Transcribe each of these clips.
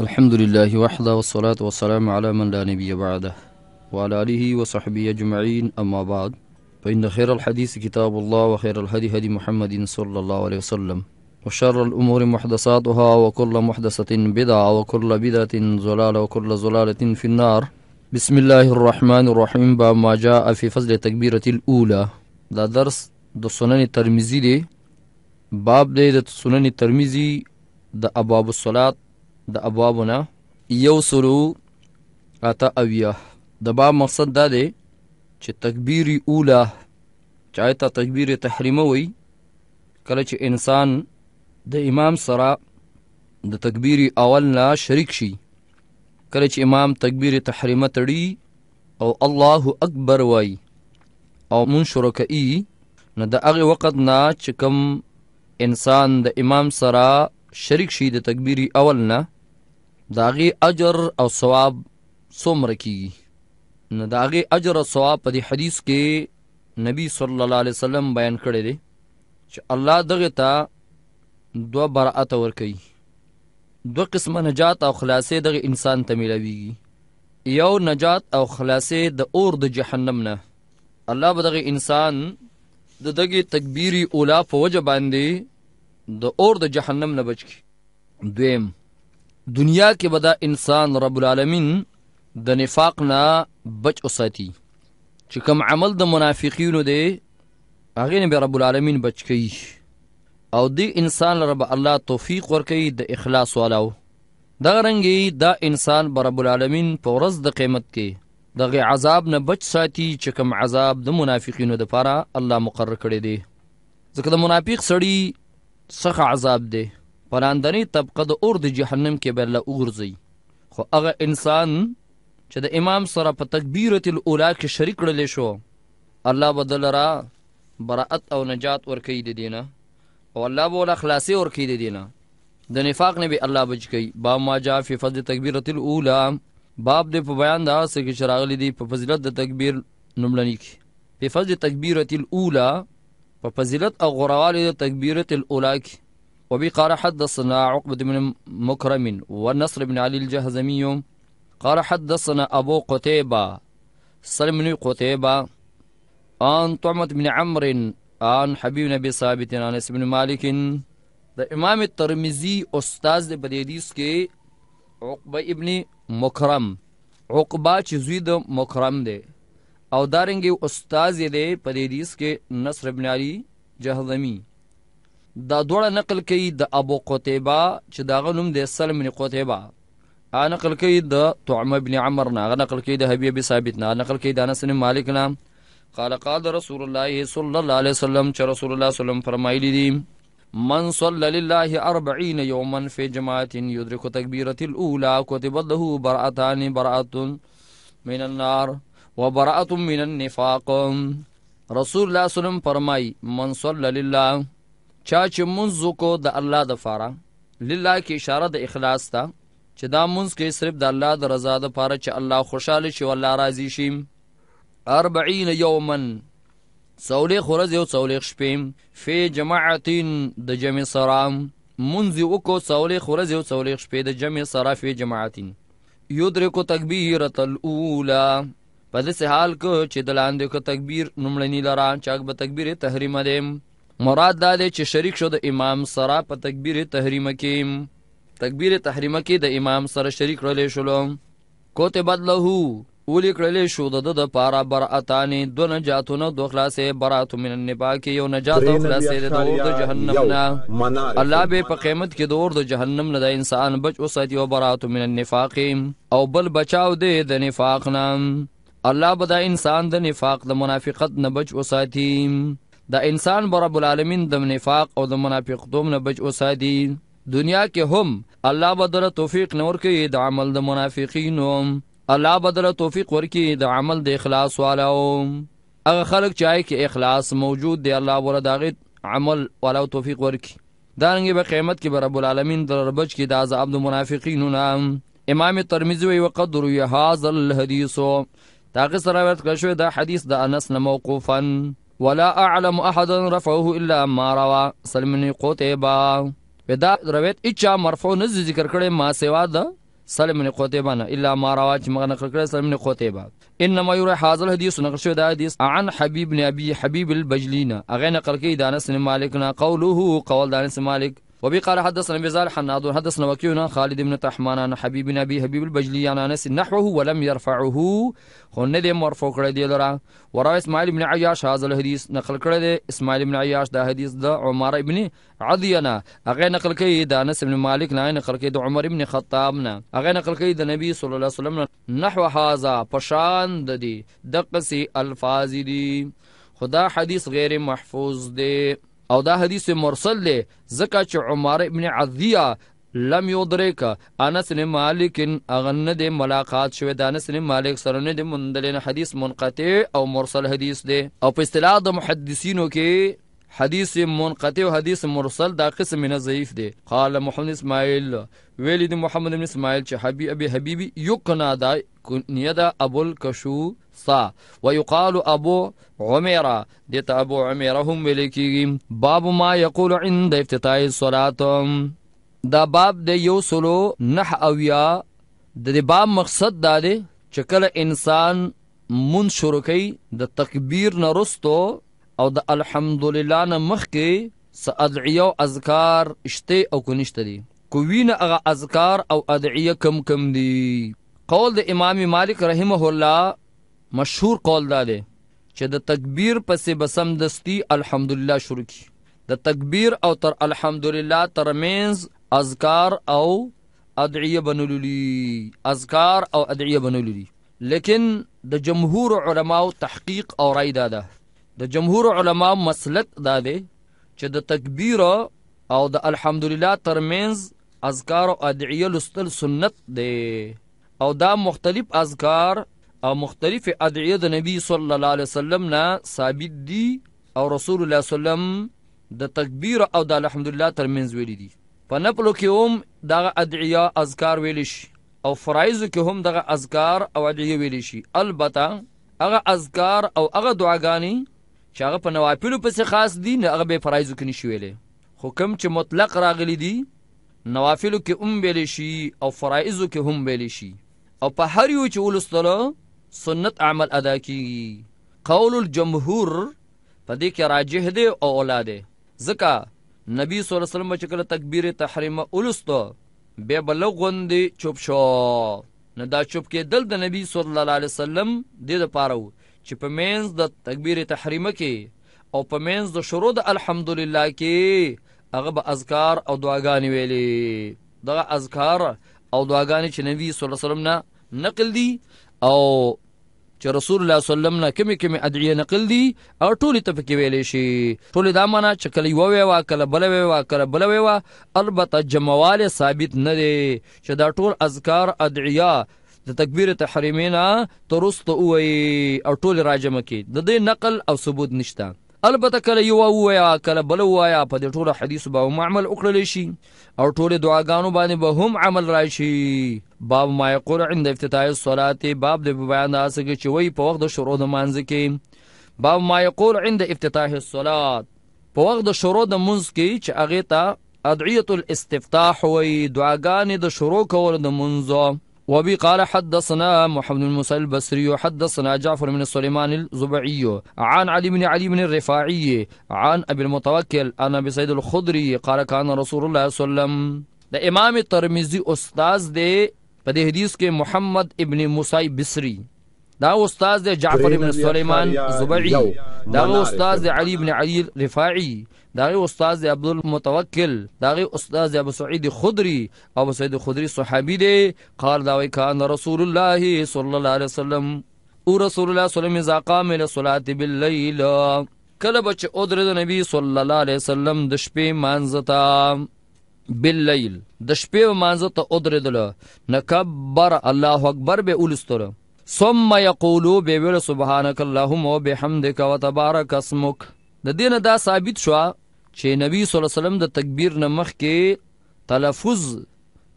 الحمد لله وحده والصلاة والسلام على من لا نبي بعده وعلى آله وصحبه أجمعين أما بعد فإن خير الحديث كتاب الله وخير الهدي هدي محمد صلى الله عليه وسلم وشر الأمور محدثاتها وكل محدثة بدعة وكل بدعة زلالة وكل زلالة في النار بسم الله الرحمن الرحيم بما جاء في فضل التكبيرة الأولى ذا درس دو سنن الترمذي دي باب دي د سنن الترمذي د ابواب الصلاة د ابوابونه یو سلو اته اویا د باب مقصد دا دی چې تکبیر اوله چای ته تکبیر تحریمه وي کله چې انسان د امام سره د تکبیر اول نه شریک شي کله چې امام تکبیر تحریمه تړي او الله اکبر وای او منشر کوي نو د هغه وخت نه چې کوم انسان د امام سره شریک شي د تکبیر اول نه د هغې اجر او ثواب څومره کیږي نو د هغې اجر او ثواب په دې حدیث کې نبی صلی الله علیه وسلم بیان کړی دی چې الله دغه ته دوه برعت ورکوي دوه قسمه نجات او خلاصې دغه انسان ته میلاویږي یو نجات او خلاصې د اور د جهنم نه الله به دغه انسان د دغه تکبیری اولا په وجه باندې د اور د جهنم نه بچ کی دویم دنیا کې به دا انسان رب العالمین د نفاق نه بچ وساتي چې کوم عمل د منافقینو دی هغه نه به رب العالمین بچ کوي او دی انسان رب الله توفیق ورکوي د اخلاص والو دا رنګي دا انسان به رب العالمین په ورځ د قیامت کې دغه عذاب نه بچ ساتي چې کوم عذاب د منافقینو لپاره الله مقرر کړی دی ځکه د منافق سړی سخه عذاب دی پراندنی طبقه د اور د جهنم کې به له وګرځي خو هغه انسان چې د امام سره په تکبیرۃ الاولا کې شریک کړل شو الله بدل را براءت او نجات ورکړي د دینه او الله به له خلاصي ورکړي د دینه د نفاق نه به الله بچ کړي با ما جاء فی فضل تکبیرۃ الاولا باب د په بیان دا څه کې شراغلي دی په فضیلت د تکبیر نملنی کې په فضل تکبیرۃ الاولا په فضیلت او غرواله د تکبیرۃ الاولا کې وبي قال حدثنا عقبة بن مكرم والنصر بن علي الجهزمي قال حدثنا أبو قتيبة سلم بن قتيبة عن طعمة بن عمرو عن حبيب نبي ثابت عن انس بن مالک د امام ترمذی استاد د حدیث کې عقبه ابن مکرم عقبه چې زوی د مکرم دی او دارنګي استاد دی په حدیث کې نصر ابن علي جهضمی دا دوړه نقل کوي د ابو قتيبه چې دا غنوم د سلم بن قتيبه ا نقل کوي د طعم بن عمر نه نقل کوي د حبيب ثابت نه نقل کوي د انس بن مالک نه قال قال رسول الله صلى الله عليه وسلم چې رسول الله صلی الله فرمایلی دي من صلى لله 40 يوما في جماعه يدرك تكبيره الاولى كتب له برأتان برأة من النار وبرأة من النفاق رسول الله صلی الله فرمای من صلى لله چا چې منځ کو د الله د فاره لله کې اشاره د اخلاص ته چې دا منځ کې صرف د الله د رضا د فاره چې الله خوشاله شي او الله راضي شي 40 یوما سولې خورز یو سولې شپې فی جماعتین د جمع سرام منځ وکړو سولې خورز یو سولې شپې د جمع سرا فی جماعتین یدرکو تکبیرۃ الاولا په دې حال کې چې دلاندې کو تکبیر نمړنی لران چاګ به تکبیر تحریم دیم مراد دا دی چې شریک شو د امام سره په تکبیر تحریمه کې تکبیر تحریمه کې د امام سره شریک رلې شلو کوتبت له ولې کړلې شو د د پارا براتانی دو نجاتونه دو خلاصې برات من النباک یو نجات او خلاصې د اور د جهنم نه الله به په قیامت کې د اور د جهنم نه د انسان بچ او ساتي او برات من النفاق او بل بچاو دی د نفاق نه الله به د انسان د نفاق د منافقت نه بچ او ساتي د انسان بر رب العالمین د نفاق او د منافقتوب نه بچ اوسادي دنیا کې هم الله بدر توفیق نور کې د عمل د منافقینو الله بدر توفیق ورکی د عمل د اخلاص والو اغه خلک چای کې اخلاص موجود دی الله ور داغه عمل والو توفیق ورکی دانګي به قیامت کې بر رب العالمین در ربج کې د عذاب د منافقینو نام امام ترمذی وی وقدر هذا الحديث تاغه سره ورت کښو دا حدیث د انس نه موقوفن ولا اعلم احدا رفعه الا ما روى سلمني قتيبه ودا روایت اچا مرفوع نه ذکر کړي ما سوا د سلمني قتيبه نه الا ما روى چې مغه نقل کړي سلمني قتيبه انما يروي هذا الحديث نقل شوی دا حدیث عن حبيب بن ابي حبيب البجلينا اغه نقل کړي دانس مالک نه قوله قول دانس مالک وبي قال حدثنا بزال حناد حدثنا وكيونا خالد بن تحمان عن حبيب بن ابي حبيب البجلي عن انس نحوه ولم يرفعه خو نه دې مرفوع کړی دی لرا ورا اسماعیل بن عیاش هاذ الحديث نقل کړی دی اسماعیل بن عیاش دا حدیث د عمر ابن عضینا هغه نقل کړي د انس بن مالک نه نقل کړي د عمر ابن خطاب نه هغه نقل کړي د نبی صلی الله علیه وسلم نحو هاذا پشان د دې دقه سي الفاظ دي خدا حدیث غیر محفوظ دی او دا حدیث مرسل دی ځکه چې عمر ابن عذیه لم یدرک انس بن مالک اغن د ملاقات شوه د انس بن مالک سره نه د مندلین حدیث منقطع او مرسل حدیث دی او په اصطلاح د محدثینو کې حدیث منقطع او حدیث مرسل دا قسم نه ضعیف دی قال محمد اسماعیل ویلی دی محمد بن اسماعیل چې حبی ابي حبیبی یقنا دا کنیه دا ابو الکشو سا ويقال ابو عميره دته ابو عميره هم ولیکي باب ما يقول عند افتتاح الصلاه دا باب د یو سلو نح او یا د دې باب مقصد دا دی چې کله انسان مون شروع کوي د تکبیر نه رستو او د الحمدلله نه مخکې سادعیه او اذکار شته او کنيشته دي کوین هغه اذکار او ادعیه کم کم دي قول د امام مالک رحمه الله مشهور قول دا دی چې د تکبیر پسې بسم دستی الحمدلله شروع کی د تکبیر او تر الحمدلله ترمنز اذکار او ادعیه بنوللی اذکار او ادعیه بنوللی لیکن د جمهور علماو تحقیق او رای داده د جمهور علما مسلک داده چې د تکبیر او د الحمدلله ترمنز اذکار او ادعیه لستل سنت دی او دا مختلف اذکار او مختلف ادعیه د نبی صلی الله علیه وسلم نه ثابت دي او رسول الله سلام د تکبیر او د الحمدلله ترمنځ ویل دي په نپلو کې هم دغه ادعیه اذکار ویل شي او فرایزو کې هم دغه اذکار او ادعیه ویل شي البته هغه اذکار او هغه دعاګانی چې هغه په نوافلو پسې خاص دي نه هغه به فرایزو کې نشي ویلې خو کوم چې مطلق راغلي دي نوافلو کې هم ویل شي او فرایضو کې هم ویل شي او په هر یو چې ولستلو سنت عمل ادا کیږي قول الجمهور په دې کې راجح دی او اولاد دی ځکه نبی صلی الله علیه وسلم چې کله تکبیر تحریم ولستو به بلغوندې چوپ شو نه دا چوپ کې دل د نبی صلی الله علیه وسلم د لپاره چې په مینز د تکبیر تحریم کې او په مینز د شروع د الحمدلله کې هغه به اذکار او دعاګانې ویلې دغه اذکار او دعاګانې چې نبی صلی الله علیه وسلم نه نقل دي او چې رسول الله صلی الله علیه وسلم نه کمی کمی ادعیه نقل دي او ټولې ته پکې ویلې شي ټولې دا معنا چې کله یو ویوا کله بل ویوا کله بل ویوا البته جموال ثابت نه دي چې دا ټول اذکار ادعیه د تکبیر تحریمینا ترست او ټول راجمه کې د دې نقل او ثبوت نشته البته کله یو وایا کله بل وایا په دې ټولو حدیثو به عمل وکړل شي او ټول دعاګانو باندې به با هم عمل راشي باب ما یقول عند افتتاح الصلاه باب د بیان د اسګه چې وای په وخت د شروع د مانځ کې باب ما یقول عند افتتاح الصلاه په وخت د شروع د منځ کې چې اغه ته ادعیه الاستفتاح وای دعاګانې د شروع کولو د منځو وبي قال حدثنا محمد بن موسى البصري حدثنا جعفر بن سليمان الزبعي عن علي بن علي بن الرفاعي عن ابي المتوكل عن ابي سيد الخدري قال كان رسول الله صلى الله عليه وسلم د امام الترمذي استاذ دی په حديث حدیث محمد ابن موسی بصري دا استاذ دی جعفر بن سليمان الزبعي دا استاذ دی علي بن علي الرفاعي داغه استاد عبد المتوکل داغه استاد ابو سعید خدری ابو سعید خدری صحابي دی قال دا وی کان رسول الله صلی الله علیه وسلم او رسول الله صلی الله علیه وسلم اذا قام الى صلاه بالليل کله بچ او درې نبی صلی الله علیه وسلم د شپې مانځتا بالليل د شپې مانځتا او درې دل نکبر الله اکبر به اولستره ثم یقولو به ویل سبحانك اللهم وبحمدك وتبارك اسمك د دینه دا ثابت شو چې نبی صلی الله علیه وسلم د تکبیر نه مخکې تلفظ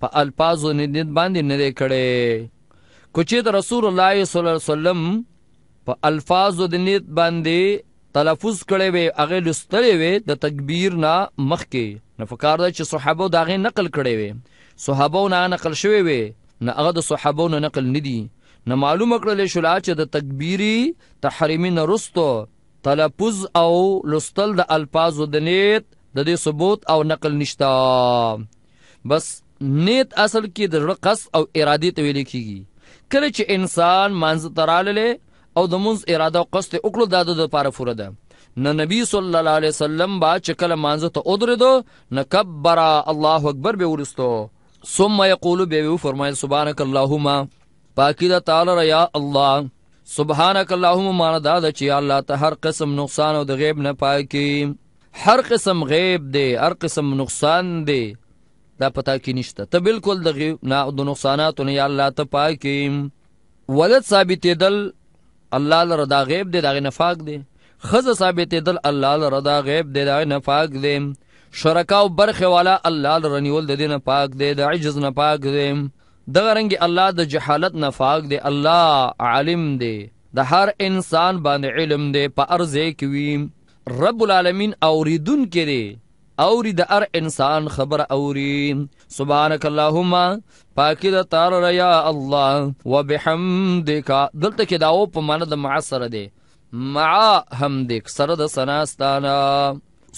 په الفاظو نه دې باندې نه کړي کوچې د رسول الله صلی الله علیه وسلم په الفاظو د نیت باندې تلفظ کړي وي هغه لستړي وي د تکبیر نه مخکې نه فکر دا چې صحابه دا غي نقل کړي وي صحابه نه نقل شوي وي نه هغه د صحابه نه نقل ندي نه معلومه کړل شو چې د تکبیری تحریمی نه رستو تلفظ او لستل د الفاظو د نیت د دې ثبوت او نقل نشتا بس نیت اصل کې د رقص او ارادي ته ویل کیږي کله چې انسان مانځ تراللې او د منځ اراده او قصد وکړو د لپاره فور ده نه نبی صلی الله علیه وسلم با چې کله مانځ ته ودرېدو نه کبر الله اکبر به ورستو ثم یقول به فرمایل سبحانك اللهم پاکی دا تعالی یا الله سبحانك اللهم معنا دا چې الله ته هر قسم نقصان او د غیب نه پاکي هر قسم غیب دی هر قسم نقصان دی دا پتا کې نشته ته بالکل د غیب نه او د نقصاناتو نه الله ته پاکي ولد ثابتې دل الله لره دا غیب دی دا نفاق دی خزه ثابتې دل الله لره دا غیب دی دا نفاق دی شرکاو برخه والا الله لره نیول د دینه پاک دی د عجز نه پاک دی دغه رنګ الله د جهالت نه فاق دی الله عالم دی د هر انسان باندې علم دی په ارزه کې وي رب العالمین اوریدون کې دی اوری د ار انسان خبر اوری سبحانك اللهم پاکی د تار یا الله وبحمدک دلته کې دا او په معنی د معصر دی مع حمدک سره د سناستانا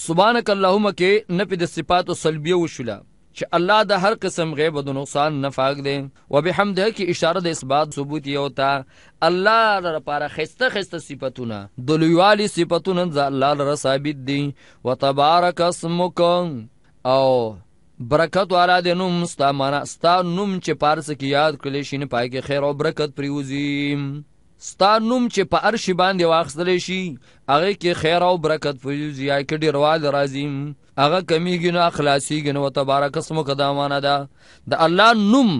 سبحانك اللهم کې نه په د صفات سلبیه وشله چې الله د هر قسم غیب او نقصان نه فاق دی وبحمده کې اشاره د اثبات ثبوت یو تا الله لپاره خسته خسته صفاتونه د لویوالي صفاتونه د الله لپاره ثابت دي وتبارك اسمک او برکت والا د نوم ستا معنا ستا نوم چې پارس کې یاد کړل شي نه پای کې خیر او برکت پریوزي ستا نوم چې په ارشی باندې واخستل شي هغه کې خیر او برکت پریوزي یا کې ډیر وال راځي هغه کمیږي نو اخلاصيږي نو تبارک اسمو قدمانه ده د الله نوم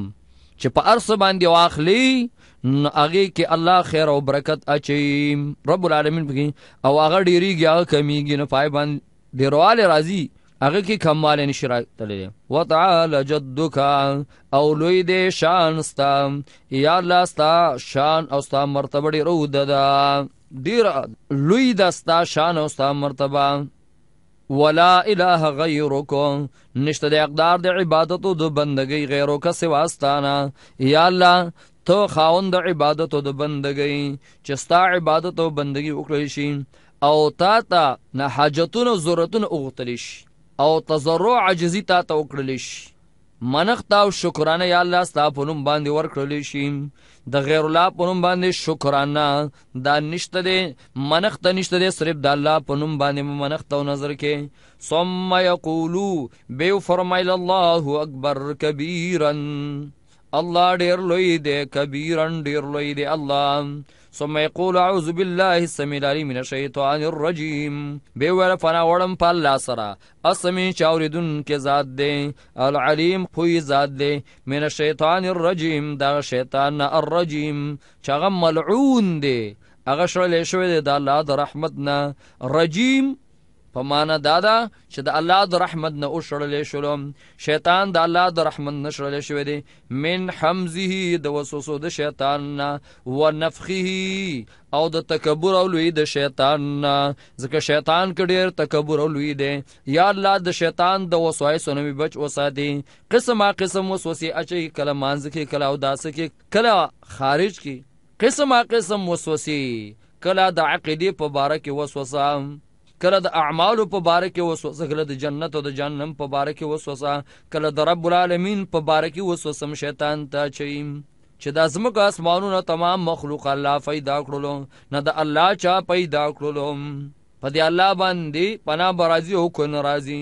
چې په ارس باندې واخلي نو هغه کې الله خیر او برکت اچي رب العالمین پکې او هغه ډیریږي هغه کمیږي نو پای باندې ډیرواله راضي هغه کې کمال نشي راتللی وتعالى جدك او لوی دې شان ستا یا الله ستا شان او ستا مرتبه ډیرو ده ډیر لوی د ستا شان او ستا مرتبه ولا اله غیرکم نشته د اقدار د عبادت او د بندګۍ غیرو کا سواستانه یا الله ته خاوند د عبادت او د بندګۍ چې ستا عبادت او بندګۍ وکړې شي او تا ته نه حاجتونو ضرورتونو اوغتلی شي او تضرع عجزی تا ته وکړلی شي منخت او شکرانه یا الله ستا په نوم باندې ورکړل شي د غیر الله په نوم باندې شکرانه دا نشته دی منخت نشته دی صرف د الله په نوم باندې منخت او نظر کې ثم یقولو بے فرمایل الله اکبر کبیرن الله ډیر لوی دی کبیرن ډیر لوی دی الله ثم يقول اعوذ بالله السميع العليم من الشيطان الرجيم به ور فنا وړم په الله سره اسمي چاوریدون کې ذات دی العليم خو ذات دی من الشيطان الرجيم دا شیطان الرجيم چغم ملعون دی هغه شړلې شوی دی د الله د رحمت نه رجیم په معنا دادا چې د الله د رحمت نه اوشړلې شلو شیطان د الله د رحمت نه شړلې شوی دی من حمزه د وسوسو د شیطان نه و نفخه او د تکبر او لوی د شیطان نه ځکه شیطان کډیر تکبر او لوی دی یا الله د شیطان د وسوسو نه بچ وساتي قسمه قسم وسوسه اچي کله مانځ کې کله او داس کې کله خارج کې قسمه قسم وسوسه کله د عقیده په باره کې وسوسه کله د اعمالو په باره کې وسوسه کله د جنت او د جهنم په باره کې وسوسه کله د رب العالمین په باره کې وسوسه شیطان ته چیم چې د ازمکه اسمانونو تمام مخلوق الله پیدا کړلو نه د الله چا پیدا کړلو په دې الله باندې پنا برازي او کو ناراضي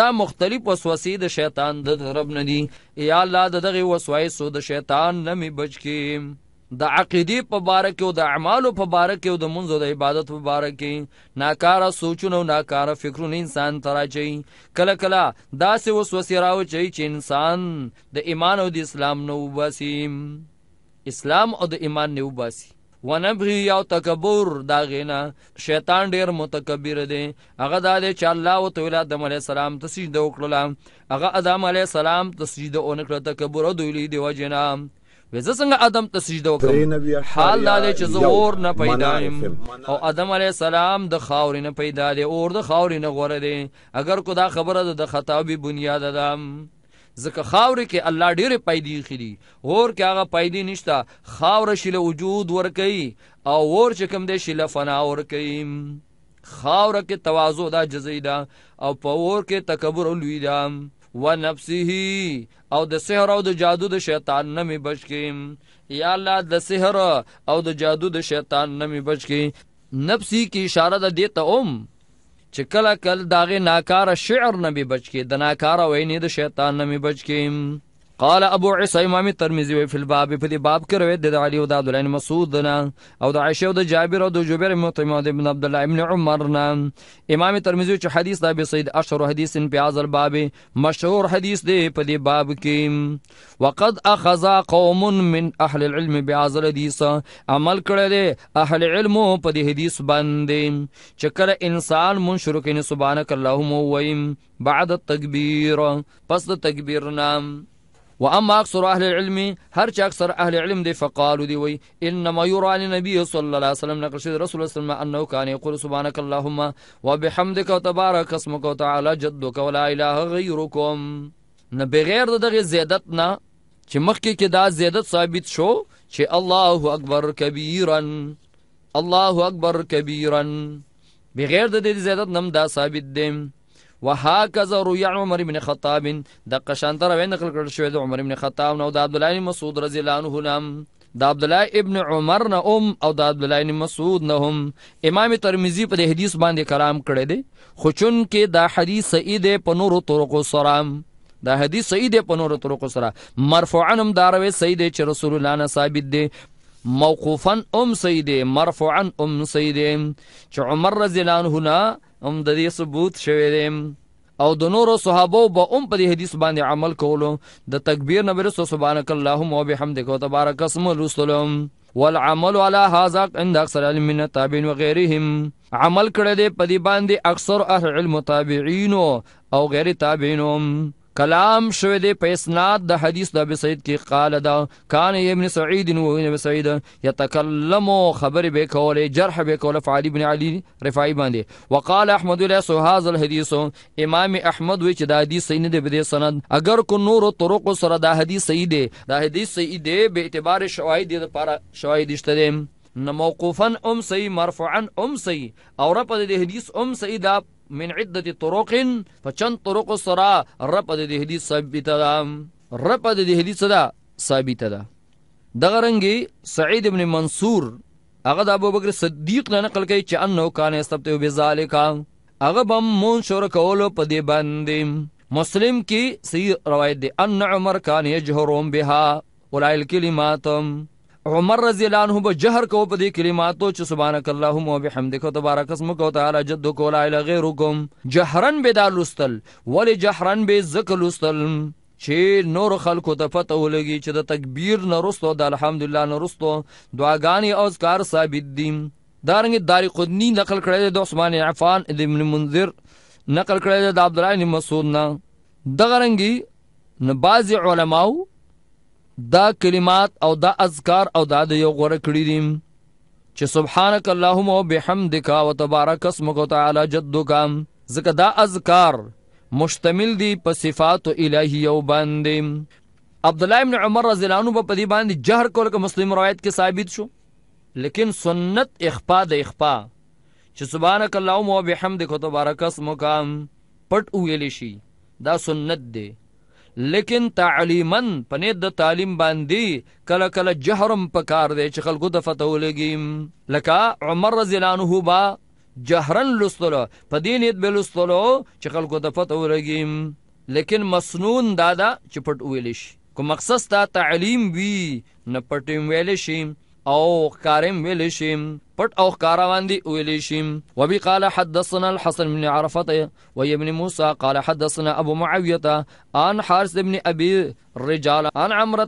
دا مختلف وسوسې د شیطان د طرف نه دي یا الله دغه وسوسې د شیطان نه می بچ کی د عقیدې په باره کې او د اعمالو په باره کې او د منځو د عبادت په باره کې ناکاره سوچونه او ناکاره فکرونه انسان تراچي کله کله داسې وسوسې راوچي چې انسان د ایمان او د اسلام نه وباسي اسلام او د ایمان نه وباسي ونبغي یو تکبر دا غینا شیطان ډیر متکبر دی هغه د چې الله او تعالی د علی سلام تسجده وکړه هغه ادم علی سلام تسجده اونکړه تکبر او دوی دی وجنام زه څنګه ادم ته سجده وکم حال دا چې زه اور نه پیدا یم او ادم علی السلام د خاورې نه پیدا دی اور د خاورې نه غوره دی اگر کو دا خبره ده د خطابی بنیاد ده ځکه خاورې کې الله ډېرې پیدې خلی اور کې هغه پیدې نشته خاور شله وجود ورکي او اور چې کوم دی شله فنا ورکي خاور کې تواضع دا جزیدا او په اور کې تکبر لوی دا و نفسه او د سحر او د جادو د شیطان نه می بچ کی یا الله د سحر او د جادو د شیطان نه می بچ کی نفسي کی اشاره ده دیته اوم چې کله کله داغه ناکاره شعر نه می بچ کی د ناکاره وینې د شیطان نه می بچ کی قال ابو عيسى امام الترمذي في الباب في الباب باب کې علي وداد د عبد الله مسعود او د عائشه او جابر او جبير جبیر مطعم ابن عبد الله ابن عمر امام الترمذي في حديث د ابي سعيد اشهر حديث في هذا الباب مشهور حديث دي په دې باب کې وقد اخذ قوم من اهل العلم بهاذ الحديث عمل کړل اهل علم په دې حدیث باندې چې کله انسان منشرکین سبحانك اللهم ویم بعد التكبير پس د نام واما أكثر اهل العلم هر أكثر اهل العلم دي فقالوا دي وي انما يرى النبي صلى الله عليه وسلم نقل شد رسول الله صلى الله عليه وسلم انه كان يقول سبحانك اللهم وبحمدك وتبارك اسمك وتعالى جدك ولا اله غيركم بغير بغیر دغه زیادت نه چې مخکې ثابت شو چه الله أكبر كبيرا الله أكبر كبيرا بغير د دې زیادت نم دا ثابت ديم وهكذا روي عن عمر بن خطاب د قشان تر وین نقل کړ شوی د عمر بن خطاب نو د عبد الله بن مسعود رضی الله عنه نام د عبد الله ابن عمر نه ام او د عبد الله بن مسعود نه هم امام ترمذی په حدیث باندې کلام کړی دی خو چون کې دا حدیث سعید په نورو طرقو سره دا حدیث سعید په نورو طرقو سره مرفوعا هم داروي سعید چې رسول الله نه ثابت دی موقوفا ام سعید مرفوعا ام سعید چې عمر رضی الله عنه هم د دې ثبوت شوی دی او د نورو صحابه به هم په دې حدیث باندې عمل کولو د تکبیر نبی رسول سبحانك اللهم وبحمدك وتبارك اسم الرسولم والعمل على هذا عند اکثر علم من التابعين وغيرهم عمل کړی دی په دې باندې اکثر اهل علم تابعین او غیر تابعین کلام شوه دی په اسناد د حدیث د ابي سعيد کې قال دا کان ابن سعيد و ابن سعيد يتكلم خبر به کوله جرح به کوله فعلي بن علي رفاعي باندې وقال احمد لا سو هاذ الحديث امام احمد وی چې دا حدیث صحیح نه دی بده سند اگر کو نور طرق سره دا حدیث صحیح دی دا حدیث صحیح دی به اعتبار شواهد لپاره شواهد شته نه موقوفا ام صحیح مرفوعا ام صحیح او رب د حدیث ام صحیح دا من عدة طرق په چند طرق سره رب د دې حدیث ثابت ده رب د دې حدیث سره ثابت ده دغه رنګي سعید ابن منصور هغه د ابو بکر صدیق نه نقل کوي چې انه کان استبته بذالک هغه بم مون شور کولو په دې باندې مسلم کی صحیح روایت دی ان عمر کان یجهرون بها اولای الکلماتم عمر رضی الله عنه به جهر کو په دې کلماتو چې سبحانك اللهم وبحمدك تبارك اسمك وتعالى جدك ولا اله غيركم جهرن به دالوستل ول جهرن به ذکلوستل چې نور خلکو ته پته ولګي چې د تکبیر نرستو د الحمدلله نرستو دعاګانی او اذکار ثابت دي دارنګ داری قدنی نقل کړی د عثمان عفان ابن منذر نقل کړی د عبد الله بن مسعود نه دغه رنګي نه بعض علماو دا کلمات او دا اذکار او دا د یو غوړه کړی دي چې سبحانك اللهم وبحمدك وتبارك اسمك وتعالى جدك ځکه دا اذکار مشتمل دي په صفات الهي او باندې عبد الله ابن عمر رضی الله عنه په دې باندې جهر کول کې مسلم روایت کې ثابت شو لیکن سنت اخفاء د اخفاء چې سبحانك اللهم وبحمدك وتبارك اسمك پټ ویل شي دا سنت دی لیکن تعلیمن پنې د تعلیم باندې کله کله جهرم پکار دی چې خلکو د فتو لګي لکه عمر رضی الله عنه با جهرن لستلو په دې نیت به لستلو چې خلکو د فتو لګي لیکن مسنون دادا چې پټ ویل شي کوم مقصد تا تعلیم وی نه پټ ویل شي او او کارم پټ کاروان صلیم ازم و قال قال قال حدثنا حدثنا الحسن بن بن و ابن موسى ابو معاويه عن عن عن حارث ابي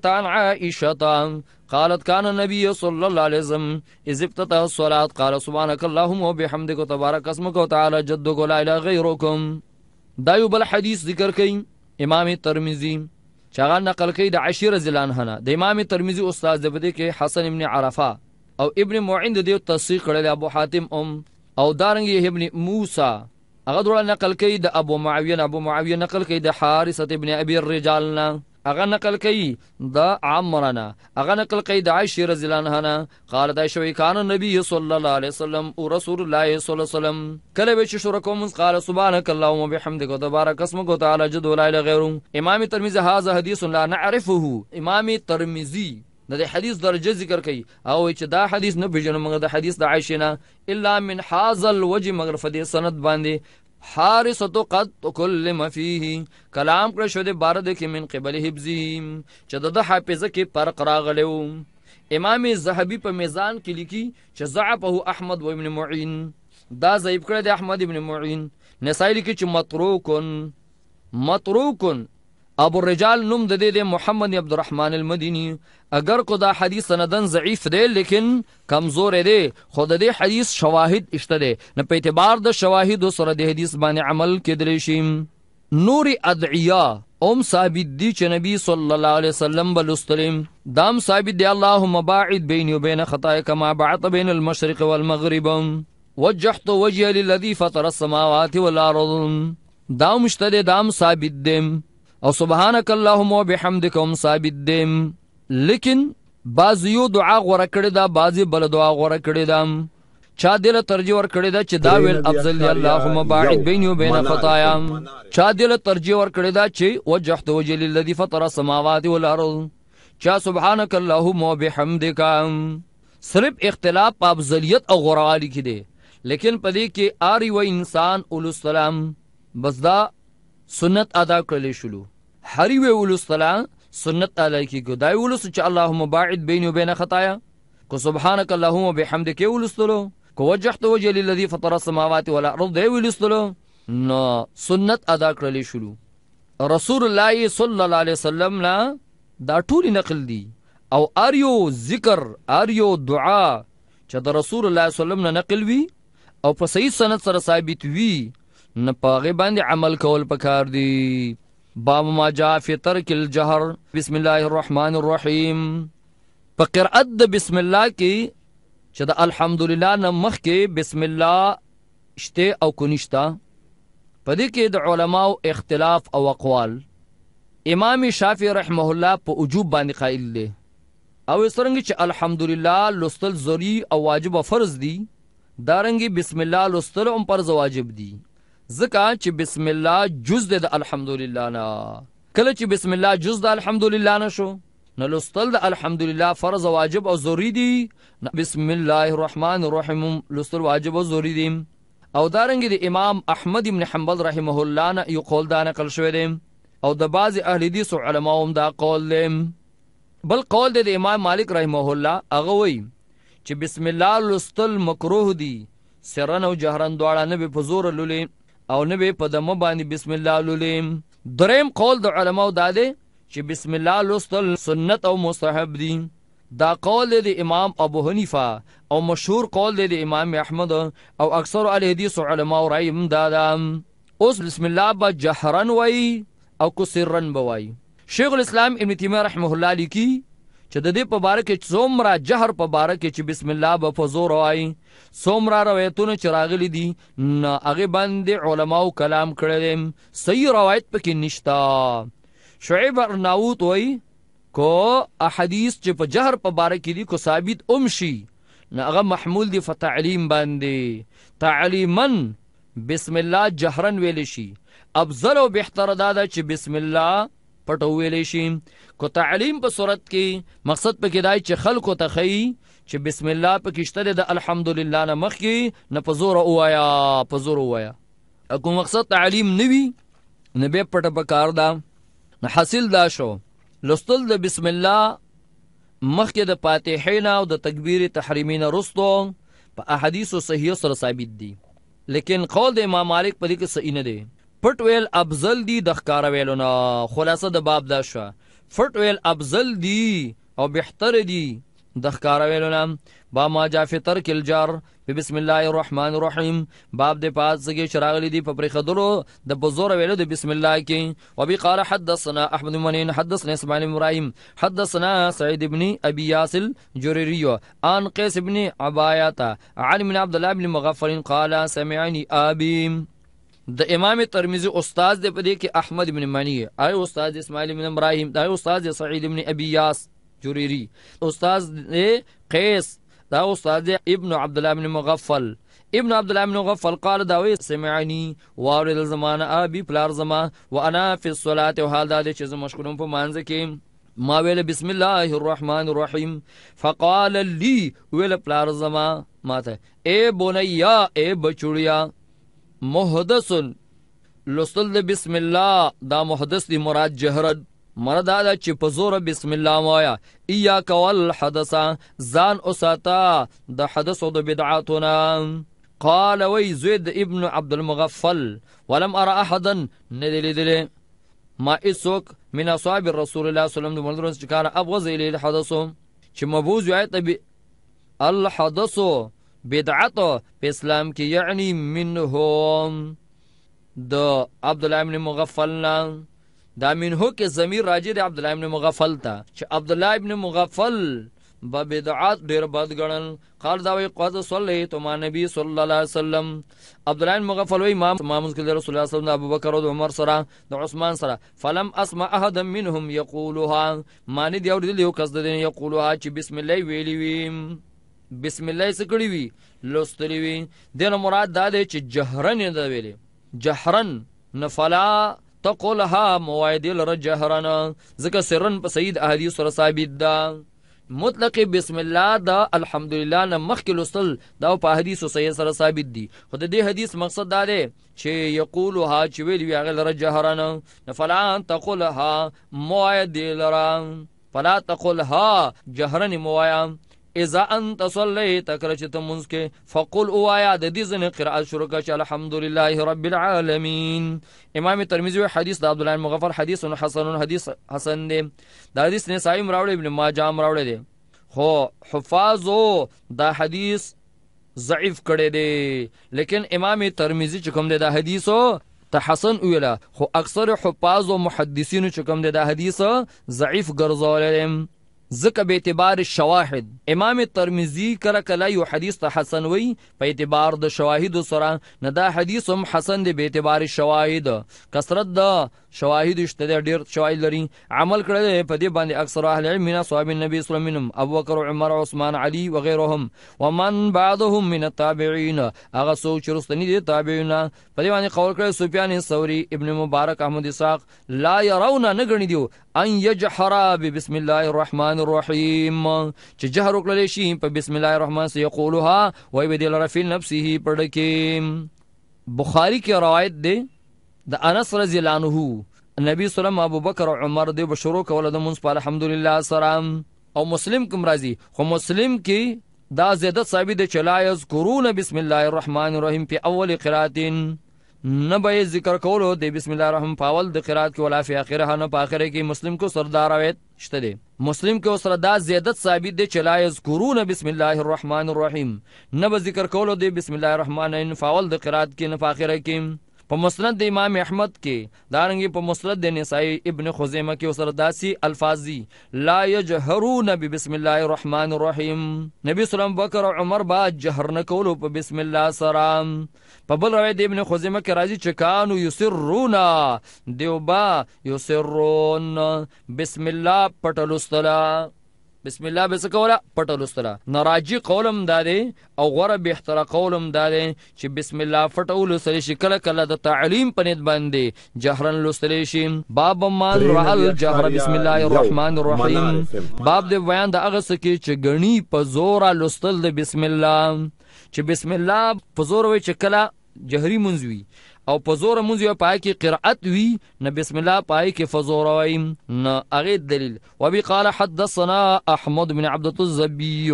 عائشه قالت كان النبي صلى الله عليه وسلم الصلاه سبحانك اللهم وبحمدك تبارك اسمك وتعالى جدك اله غيركم دا یو بل حدیث ذکر کئ امام ترمذی چې هغه نقل کوي د عشیره زلان هنه د امام ترمذی استاد دی بده کې حسن ابن عرفه او ابن معین دی تصحیح کړل ابو حاتم ام او دارنګ ابن موسی هغه دغه نقل کوي د ابو معاویه ابو معاویه نقل کوي د حارثه ابن ابي الرجال نه هغه نقل کوي دا عمرنا هغه نقل کوي د عائشه رضی الله عنها قال دا شوی کان نبی صلی الله علیه وسلم او رسول الله صلی الله علیه وسلم کله به شرکوم قال سبحانك اللهم وبحمدك وتبارك اسمك وتعالى جد ولا اله غيره امام ترمذی هاذا حدیث لا نعرفه امام ترمذی د حدیث درجه ذکر کړي او چې دا حدیث نه پیژنو موږ د حدیث د عائشه نه الا من حاصل وجه مگر فدې سند باندې حارس تو قد تکلم فيه کلام کړ شو د بارد کې من قبل حفظه چې د حافظه کې فرق راغلو امام زهبي په میزان کې لیکي چې ضعفه احمد و ابن معين دا ضعیف کړ د احمد ابن معين نسائی لیکي چې متروکن متروکن ابو الرجال نوم د دې د محمد عبدالرحمن المديني اگر کو دا حدیث سندن ضعیف دی لیکن کمزور دی خو د دې حدیث شواهد اشته دی نه په اعتبار د شواهد سره د حدیث باندې عمل کېدلی شي نور ادعیا اوم ثابت دی چې نبی صلی الله علیه وسلم بل استلم دام ثابت دی اللهم باعد بيني وبين خطاي كما بعث بين المشرق والمغرب وجهت وجهي للذي فطر السماوات والارض دام مشتد دام ثابت دی او سبحانك اللهم وبحمدك هم ثابت دي لیکن بعض یو دعا غوړه کړې ده بعض بل دعا غوړه کړې ده چا دل ترجیح ور کړې ده چې دا ویل افضل دی اللهم باعد بيني وبين خطايا چا دل ترجیح ور کړې ده چې وجهت وجه للذي فطر السماوات والارض چا سبحانك اللهم وبحمدك صرف اختلاف په افضلیت او غوړوالي کې دی لیکن پدې کې آری و انسان اول السلام بس دا سنت ادا کړلې شلو هر یو ولس تعالی سنت تعالی کې ګدای ولس چې اللهم باعد بینه وبین خطایا کو سبحانك اللهم وبحمدك ولستلو کو وجهت وجه للذي فطر السماوات والارض ولستلو نو سنت ادا کړلی شلو رسول الله صلی الله علیه وسلم لا دا ټول نقل دی او اریو ذکر اریو دعا چې د رسول الله صلی الله علیه وسلم نه نقل وی او په صحیح سند سره ثابت وی نه پاغه باندې عمل کول پکار دی باب ما جاء في ترك الجهر بسم الله الرحمن الرحیم په قرأت د بسم الله کې چې د الحمدلله نه مخکې بسم الله شته او کنيشتا په دې کې د علماو اختلاف او اقوال امام شافعي رحمه الله په وجوب باندې قائل دی او څنګه چې الحمدلله لستل ضروری او واجب او فرض دي دارنګي بسم الله لستل هم فرض واجب دي ځکه چې بسم الله جز د الحمدلله نه کله چې بسم الله جز د الحمدلله نه شو نو لستل د الحمدلله فرض واجب او ضروری دي بسم الله الرحمن الرحیم لستل واجب او ضروری دي او دارنګ د امام احمد ابن حنبل رحمه الله نه یو قول دا نقل شوی دی او د بعض اهل حدیث علماء هم دا قول دی بل قول د امام مالک رحمه الله هغه وایي چې بسم الله لستل مکروه دي سرن او جهرن دواړه نه به په زور لولي او نه به په دمو باندې بسم الله لولیم دریم قول د علماو داده چې بسم الله لوستل سنت او مستحب دي دا قول د امام ابو حنیفه او مشهور قول د امام احمد او اکثر الحدیث علما رایم دادا اوس بسم الله با جهرن وای او کو سرن بوای شیخ الاسلام ابن تیمیه رحمه الله لیکي چې د دې په باره کې څومره جهر په باره کې چې بسم الله به په زور وایي څومره روایتونه چې راغلي دي نه هغه باندې علماو کلام کړی دی صحیح روایت پکې نشته شعیب ارناوت وایي کو احادیث چې په جهر په باره کې دي کو ثابت امشي نه هغه محمول دي فتعلیم باندې تعلیمن بسم الله جهرن ویل شي افضل او بهتر دا چې بسم الله پټو ویلې شي کو تعلیم په صورت کې مقصد په کېدای چې خلکو ته خي چې بسم الله په کېشته د الحمدلله نه مخکي نه په زور اوایا په زور اوایا اكو مقصد تعلیم نوي نه به پټ په کار دا نه حاصل دا شو لستل د بسم الله مخکې د فاتحین او د تکبیر تحریمین رستو په احادیث صحیح سره ثابت دي لیکن قول د امام مالک په دې کې صحیح نه دی پټ ویل افضل دی د ښکارا ویلو نه خلاصه د باب دا شو پټ ویل افضل دی او بهتر دی د ښکارا ویلو نه با ما جا فی ترک الجر بسم الله الرحمن الرحیم باب د پات سګي شراغلی دی په پرخدلو د بزور ویلو د بسم الله کې وبي قال حدثنا احمد منين حدثنا اسماعيل ابراهيم حدثنا سعيد ابن ابي ياسل جريريو عن قيس ابن عبايه عن من عبد الله بن مغفر قال سمعني ابي د امام ترمذی استاد دی په دې کې احمد بن منی آی استاد اسماعیل بن ابراهیم دا استاد سعید بن ابي یاس جریری استاد قیس دا استاد ابن عبد الله بن مغفل ابن عبد الله بن مغفل قال داوی سمعني وارد زمانه ابي پلار زما وانا في الصلاه وحال دا چې زما مشغولم په مانځ کې ما ویل بسم الله الرحمن الرحیم فقال لي ویل پلار زما ماته اے بنیا اے بچوړیا محدث لستل د بسم الله دا محدث دی مراد جهر مراد دا چې په زور بسم الله وایا ایا کول حدثا ځان اوساتا د حدث او د بدعاتنا قال وی زید ابن عبد المغفل ولم ارى احدا ندلیدل ما اسوک من اصحاب رسول الله صلی الله علیه وسلم د مراد چې کار ابغز الی الحدث چې مبوز یایت الحدث بدعت په اسلام کې یعنی منهم د عبد الله ابن مغفل نه دا منه کې ضمیر راځي د عبد الله ابن مغفل ته چې عبد الله ابن مغفل با بدعات ډیر بد ګڼل قال دا وی قد صلیت ما نبی صلی الله علیه وسلم عبد الله بن مغفل وی امام امام رسول الله صلی الله علیه وسلم ابو بکر او عمر سره د عثمان سره فلم اسمع احد منهم یقولها ما نه دی اورېدل یو کس د دین یقولها چې بسم الله ویلی ویم وی بسم الله سکړی وی لوستلی وی دنه مراد دا دی چې جهرن دا ویلې جهرن نفلا تقولها موعد الرجهرن ځکه سرن په سید احادیث سره ثابت ده مطلق بسم الله دا الحمدلله نه مخکې لوستل دا په حدیث صحیح سره ثابت دي خو د دې حدیث مقصد دا دی چې یقول ها چې ویل وی هغه لرجهرن نفلا تقولها موعد الرجهرن فلا تقولها جهرن موعد اذا انت صليت کرچت منز کې فقل اوایا د دې زنه قرات شروع کړه الحمدلله رب العالمین امام ترمذی وی حدیث د عبد الله مغفر حدیث حسن حدیث حسن دی دا حدیث نه سایم راوړ ابن ماجه ام راوړ دی خو حفاظو دا حدیث ضعیف کړي دی لیکن امام ترمذی چې کوم دی دا حدیثو ته حسن ویله خو اکثر حفاظ او محدثین چې کوم دی دا حدیث ضعیف ګرځولم ځکه به اعتبار شواهد امام ترمذی کله کله یو حدیث ته حسن وی په اعتبار د شواهد سره نه دا حدیث هم حسن دی به اعتبار شواهد کثرت د شواهد شته ډیر شواهد لري عمل کړل په دې باندې اکثر اهل علم من اصحاب النبي صلی الله علیه وسلم ابو بکر عمر عثمان علي وغيرهم ومن بعضهم من التابعين هغه څوک چې رستنی دي تابعین په دې باندې قول کړل سفیان ثوري ابن مبارک احمد اسحاق لا يرون نګنی دي ان يجهر بسم الله الرحمن الرحيم چې جهر وکړل شي په بسم الله الرحمن سيقولها ويبدل رفيل نفسه پړکی بخاری کې روایت ده د انس رضی الله عنه نبی صلی الله ابو بکر او عمر دی بشرو کول د منصف الحمدلله سلام او مسلم کوم راضی خو مسلم کی دا زیادت ثابت دی چلا یذکرون بسم الله الرحمن الرحیم په اول قراتین نه به ذکر کولو د بسم الله الرحمن په اول د قرات کې ولا فی اخره نه په اخره کې مسلم کو سردار روایت شته دی مسلم کې اوسره دا زیادت ثابت دی چې لا یذکرون بسم الله الرحمن الرحیم نه به ذکر کولو دی بسم الله الرحمن ان فاول د قرات کې نه فاخره کې په مسند د امام احمد کې دارنګي په مسند د نسائی ابن خزیمه کې وسره داسي الفاظ دي لا یجهرون ببسم الله الرحمن الرحیم نبی سلام بکر عمر با جهر نکول په بسم الله سلام په بل روایت ابن خزیمه کې راځي چې کانو یسرونا دیوبا یسرون بسم الله پټلوستلا بسم الله به کوله پټه لوستله ناراجي قولم دادې او غره به احترا قولم دادې چې بسم الله فټه ولوستل شي کله کله د تعلیم په نیت باندې جهرن لوستل شي باب مال رحل جهر بسم الله الرحمن الرحیم باب د بیان د هغه سکی چې غنی په زور لوستل د بسم الله چې بسم الله په زور وي چې کله جهري منځوي او په زور مونږ یو پای کې قرأت وی نه بسم الله پای کې فزور وای نه اغه دلیل وبي قال حدثنا احمد بن عبد الزبي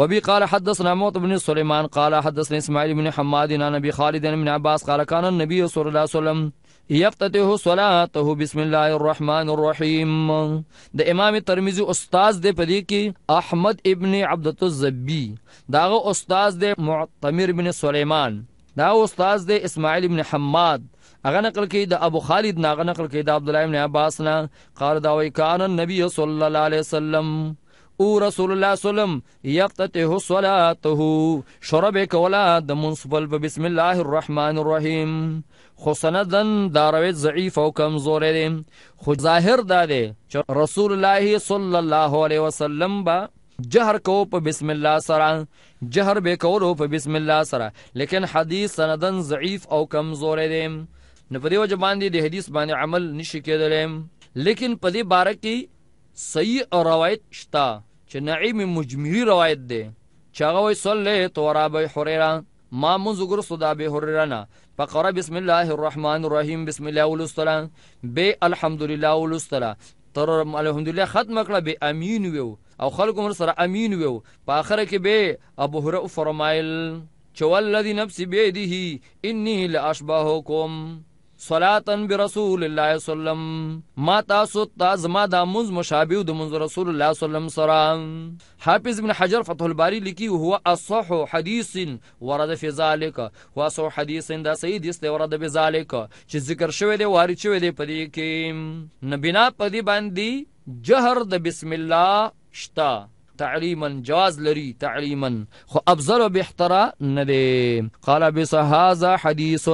وبي قال حدثنا موت بن سليمان قال حدثنا اسماعيل بن حماد عن ابي خالد بن عباس قال كان النبي صلى الله عليه وسلم یفتته صلاته بسم الله الرحمن الرحیم د امام ترمذی استاد دی پدې کې احمد ابن عبدت الزبی داغه استاد دی معتمر بن سليمان دا استاد دی اسماعیل ابن حماد اغه نقل کوي د ابو خالد ناغه نقل کوي د عبد الله ابن عباس نه قال دا وی کان النبي صلی الله علیه وسلم او رسول الله سلم یقتته صلاته شرب کولا د منصبل بسم الله الرحمن الرحیم خو سندن دا روایت ضعیف او کمزور دی خو ظاهر دا دی چې رسول الله صلی الله علیه وسلم با جهر کو په بسم الله سره جهر به کولو په بسم الله سره لیکن حدیث سندن ضعیف او کمزور دی نو په دې وجه باندې د حدیث باندې عمل نشي کېدلی لیکن په دې باره کې صحیح روایت شته چې نعیم مجمری روایت دی چې هغه وایي صلیت ورا به حریره ما منذ ګرسو د ابي هريره نه فقره بسم الله الرحمن الرحيم بسم الله ولستلا به الحمد لله ولستلا تر الحمد لله ختم کړه به امين ویو او خلکو مر سره امین ویو په اخره کې به ابو هرره فرمایل چې والذي نفسي بيده اني لاشبهكم صلاتن برسول الله صلی الله ما تاسو تاسو ما د منز مشابه د منز رسول الله صلی الله سره حافظ ابن حجر فتح الباری لیکي هو اصح حديث ورد في ذلك هو اصح حديث دا سيد است ورد به ذلك چې ذکر شوی دی وارد شوی دی په دې کې نبینا په دې باندې جهر د بسم الله شتا تعلیما جواز لري تعلیما خو ابزر بهتره نه دی قال بس هذا حديث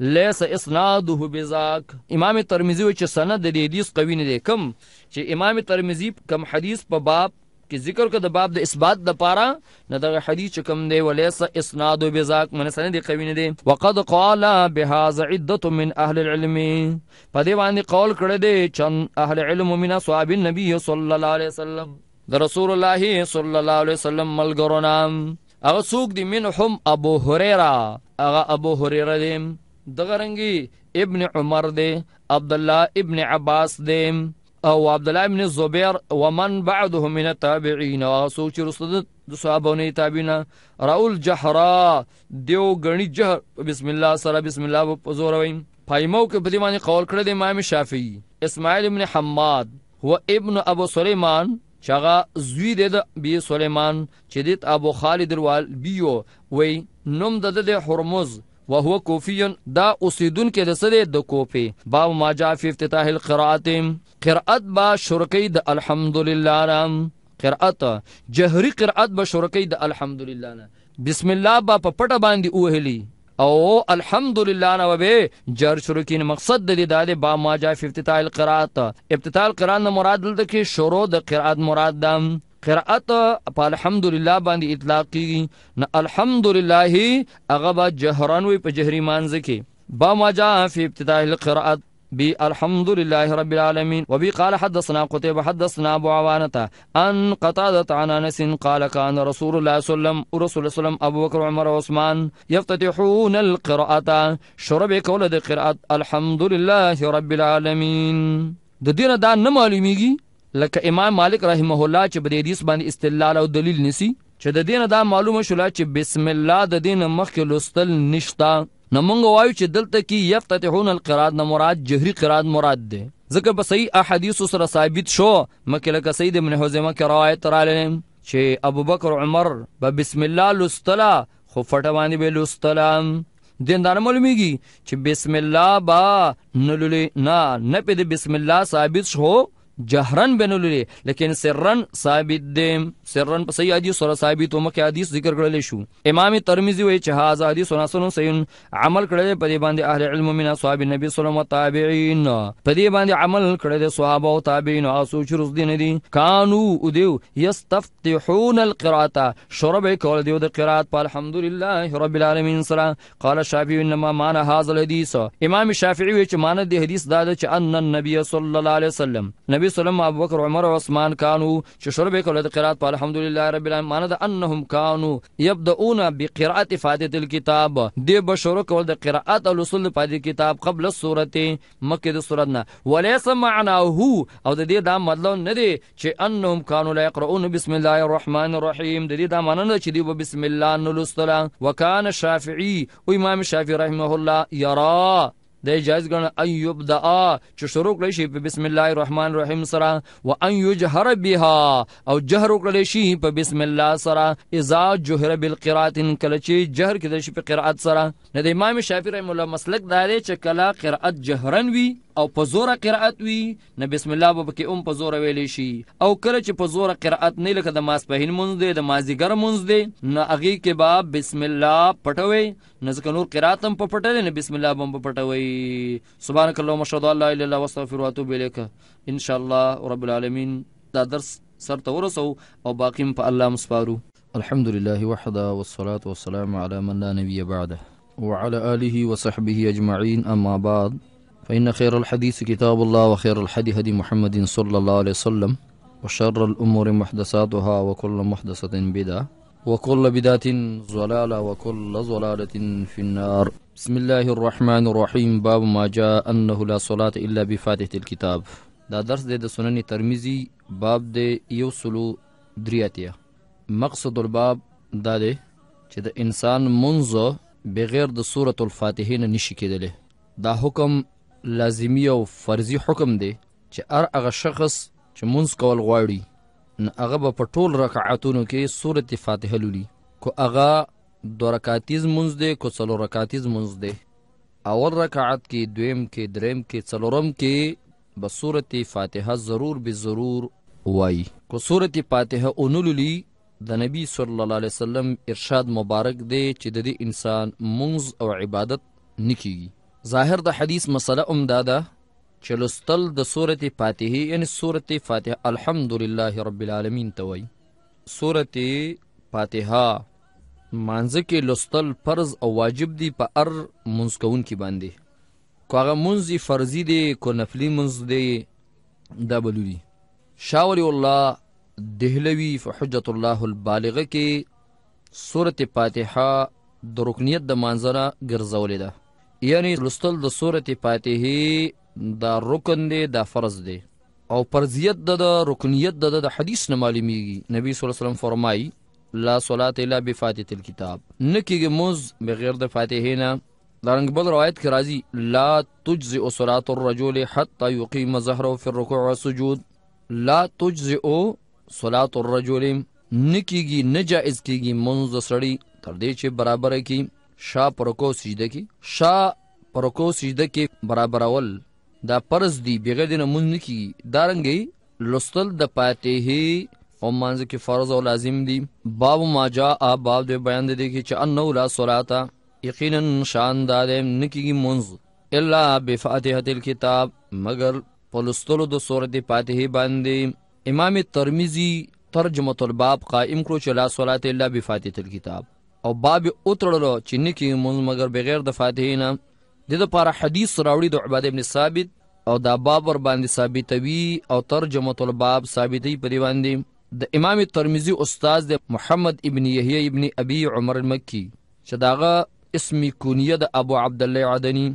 ليس اسناده بذاك امام ترمذی چې سند د حدیث قوی نه دی کم چې امام ترمذی کم حدیث په باب کې ذکر کړ د باب د اثبات د پاره نه د حدیث کم دی وليس اسناده بذاك من سند قوی نه دی وقد قال بهذا عده من اهل العلم په دې باندې قول کړی دی چې اهل علم من اصحاب النبي صلى الله عليه وسلم د رسول الله صلی الله علیه وسلم ملګرونه هغه څوک دی منهم ابو هريره هغه ابو هريره دی دغه رنګي ابن عمر دی عبد الله ابن عباس دی او عبد الله ابن زبير ومن بعده من التابعين واسو چې رسد د صحابونه تابعین راول جحرا دیو غنی جهر بسم الله سره بسم الله په زور وین فایمو کې په دې معنی قول کړی د امام شافعي اسماعیل ابن حماد هو ابن ابو سليمان چې هغه زوی د بي سليمان چې د ابو خالد الوال بيو وي نوم د د هرمز وهو کوفي دا اوسیدون کې د سره د کوفي باب ما جاء في افتتاح القراءات قرأت با شرکی د الحمدلله رام قرأت جهري قرأت با شرکی د الحمدلله بسم الله با په پټه باندې اوهلی او الحمدلله نو به جر شروع کین مقصد د دې د با ما جا افتتاح القرات افتتاح القران نه مراد دلته کې شروع د قرات مراد ده قرات په الحمدلله باندې اطلاق کیږي نه الحمدلله هغه به جهران وي په جهري مانځ کې با ما جا فی ابتداء القرات بي الحمد لله رب العالمين وبي قال حدثنا قتيبة حدثنا أبو عوانة أن قطادة عن أنس قال كان رسول الله صلى الله عليه وسلم ورسول صلى الله عليه وسلم أبو بكر وعمر وعثمان يفتتحون القراءة شرب کول د قراءت الحمد لله رب العالمين د دینه دا نه معلومیږي لکه امام مالک رحمه الله چې بده حدیث باندې استدلال او دلیل نسی چې د دینه دا معلومه شولا چې بسم الله د دینه مخکې لوستل نشتا نو مونږ وایو چې دلته کې یفتتحون القرات نه مراد جهري قرات مراد ده ځکه په صحیح احادیث سره ثابت شو مکه لکه سید ابن حزیمه کې روایت رااله چې ابو بکر عمر په بسم الله لستلا خو فټه باندې به لستلا دیندار معلومیږي چې بسم الله با نلولې نه نه په بسم الله ثابت شو جهرن بنوللی لیکن سرن ثابت دی سرن په صحیح حدیث سره ثابت ومکه حدیث ذکر کړل شو امام ترمذی وایي چې هاذا حدیث سنن سین عمل کړل په دې باندې اهل علم من اصحاب النبي صلی الله علیه و تابعین په دې باندې عمل کړل د صحابه او تابعین او سوچ روز دین دي کانو او دیو یستفتحون القراءه شرب کول دیو د قرات په الحمدلله رب العالمین سره قال شافعی انما معنا هاذا الحديث امام شافعی وایي چې معنا د حدیث دا چې ان النبي صلی الله علیه وسلم نبی صلی الله ابو بکر عمر او عثمان کانو چې شروع وکړل د قرات په الحمدلله رب العالمین معنی ده انهم کانو يبدؤون بقراءه فاتحه الكتاب دې به شروع کول د قرات او لوستل په کتاب قبل السوره مکه د سورت نه وليس معناه او د دې دا مطلب نه دی چې انهم کانو لا يقرؤون بسم الله الرحمن الرحیم د دې دا معنی نه چې دی په بسم الله نلوستل وکانه شافعی او امام شافعی رحمه الله یرا د جایز ګڼ ان یبدا چې شروع کړی شي په بسم الله الرحمن الرحیم سره و ان یجهر بها او جهر کړی شي په بسم الله سره اذا جهر بالقراءه کله چې جهر کړی شي په قرات سره د امام شافعی رحم الله مسلک دا دی چې کله قرات جهرن وي او په زوره قرائت وي نه بسم الله به کې هم په زوره ویلې شي او کله چې په زوره قرائت نه لکه د ماسپهین مونږ دی د مازیګر مونږ دی نه اغي کې به بسم الله پټوي نه ځکه نور قرائت هم په پټل نه بسم الله هم په پټوي سبحانك اللهم اشهد ان لا اله الا الله واستغفرك واتوب اليك ان شاء الله رب العالمین دا درس سرته ورسو او باقی په الله مسپارو الحمدلله وحده والصلاه والسلام على من لا نبي بعده وعلى آله وصحبه أجمعين أما بعد فإن خير الحديث كتاب الله وخير الحدي هدي محمد صلى الله عليه وسلم وشر الأمور محدثاتها وكل محدثة بدا وكل بدا زلالة وكل ضلالة في النار بسم الله الرحمن الرحيم باب ما جاء أنه لا صلاة إلا بفاتحة الكتاب دا درس دی د سنن ترمزي باب دی یو درياتيا مقصد الباب دا دی چه د انسان منزو بغير د سورة الفاتحين نشي کېدلی دا حكم لازمی او فرضي حکم دی چې هر هغه شخص چې مونږ کول غواړي نو هغه به په ټول رکعاتونو کې سورته فاتحه لولي کو هغه دو رکعاتیز مونږ دی کو څلو رکعاتیز مونږ دی اول رکعات کې دویم کې دریم کې څلورم کې به سورته فاتحه ضرور به ضرور وای کو سورته فاتحه اونلولي د نبی صلی الله علیه وسلم ارشاد مبارک دی چې د انسان منز او عبادت نکیږي ظاهر د حدیث مسله ام دادا چې لستل د سورته فاتحه یعنی سورته فاتحه الحمدلله رب العالمین ته وای سورته فاتحه مانځ کې لستل فرض او واجب دي په ار منسکون کې باندې کو هغه منځي فرضي دي کو نفلي منځ دي دا بلوري شاول الله دهلوي فحجت الله البالغه کې سورته فاتحه د رکنیت د مانځره ګرځولې ده یعنی لستل د سورته فاتحه دا رکن دی دا فرض دی او فرضیت د رکنیت د د حدیث نه معلومیږي نبی صلی الله علیه وسلم فرمایي لا صلات الا بفاتحه الكتاب نکیږي موز بغیر د فاتحه نه دارنګ بل روایت کې راځي لا تجزئ صلات الرجل حتى يقيم ظهره في الركوع والسجود لا تجزئ صلات الرجل نکیږي نجائز کیږي منځ سړی تر دې چې برابر کی شا پرکو سجده کې شا پرکو سجده کې برابرول دا پرز دی بغیر دینه مونږ نه کی دارنګي لستل د پاتې او مانځ کې فرض او لازم دی باب ما جاء باب د بیان دی کې چې انه لا صلاتا یقینا شاندار نکیږي مونږ الا بفاتحه الكتاب مگر پلستلو د سورته فاتحه باندې امام ترمذی ترجمه الباب قائم کړو چې لا صلات الا بفاتحه الكتاب او باب اوتړلو چې نکی مونږ مگر بغیر د فاتحې نه د لپاره حدیث راوړي د عباده ابن ثابت او دا باب ور باندې ثابتوي او ترجمه الباب ثابتې پرې باندې د امام ترمذی استاد د محمد ابن یحیی ابن ابي عمر المکی چې داغه اسم کونیه د ابو عبد الله عدنی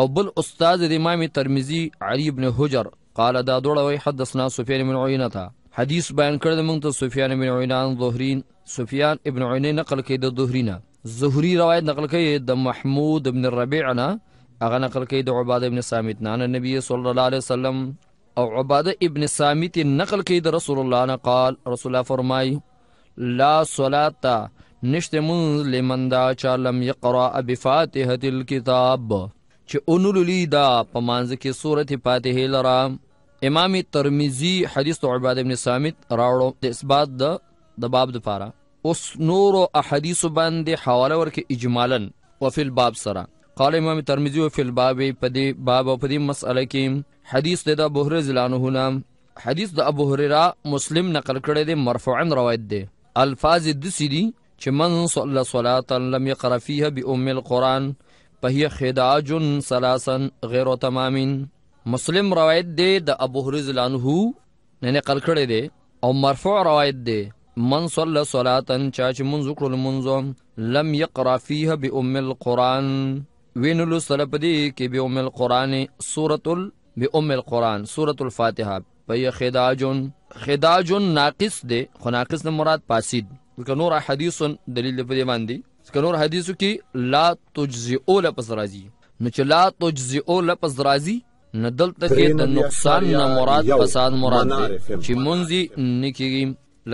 او بل استاد د امام ترمذی علی ابن حجر قال دا دوړوي حدثنا سفیان بن عینه حدیث بیان کړ د مونږ ته سفیان بن عینان ظهرین سفیان ابن عینه نقل کړي د ظهرینا زهری روایت نقل کړي د محمود ابن الربيع نه هغه نقل کړي د عباده ابن صامت نه نبی صلی الله علیه وسلم او عباده ابن صامت نقل کړي د رسول الله نه قال رسول الله فرمای لا صلاه نشته مون لمن دا چا لم يقرا بفاتحه الكتاب چې اونلو لیدا پمانځ کې سورته فاتحه لرام امام ترمذی حدیث د عباد ابن صامت راوړو د اثبات د د باب لپاره اوس نور او احادیث باندې حواله ورکه اجمالا وفي الباب سره قال امام ترمذی وفي الباب په دې باب او په دې مسأله کې حدیث د ابو هريره زلانه نام حدیث د ابو هريره مسلم نقل کړی دی مرفوعا روایت دی الفاظ د سیدی چې من صلى صلاه لم يقرأ فيها بام القران فهي خداج ثلاثا غير تمامين مسلم روایت دی د ابو هريره عنه نه نقل کړی دی او مرفوع روایت دی من صلى صلاه چا چې منځ وکړل منځ لم يقرا فيها بام القران وین لسل پدی کې بام القران سوره بام القران سوره الفاتحه پي خداجن خداجن ناقص دی خو ناقص نه مراد پاسید ځکه نور حدیث دلیل په دی باندې ځکه نور حدیثو کې لا تجزئو لپس راځي نو چې لا تجزئو لپس راځي نه دلته کې د نقصان نه مراد فساد مراد دی چې مونږی نکیږي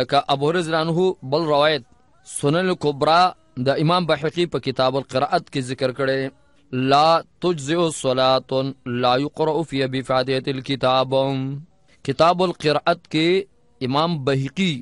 لکه ابو هريره عنه بل روایت سنن الکبرى د امام بحقی په کتاب القراءت کې ذکر کړي لا تجزئ صلاه لا يقرأ فيها بفاتحه الكتاب کتاب القراءت کې امام بحقی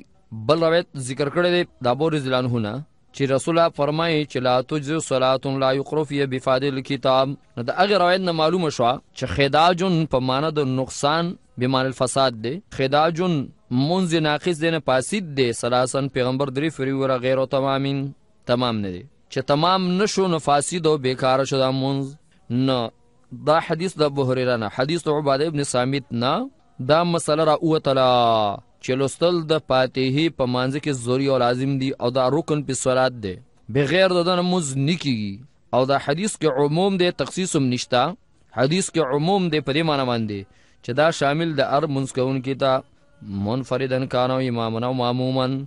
بل روایت ذکر کړي د ابو هريره عنه چې رسول الله فرمایي چې لا تجز صلات لا یقرفی بفادل کتاب نو د هغه روایت نه معلومه شو چې خداجن په معنی د نقصان به معنی الفساد دی خداجن منز ناقص دینه پاسید دی سلاسن پیغمبر دری فری ور غیر تمامین تمام نه دی چې تمام نشو نو فاسد او بیکار شو د منز نه دا حدیث د بوهریرانه حدیث عباده ابن سامیت نه دا مسله را اوتلا چې لوستل د فاتحه په مانځ کې ضروري او لازم دي او دا رکن په صلات دی بغیر د نماز نکیږي او دا حدیث کې عموم دی تخصیص هم نشتا حدیث کې عموم دی په دې معنی باندې چې دا شامل د ار منسکون کې تا منفردن کانو امامنا او معمومن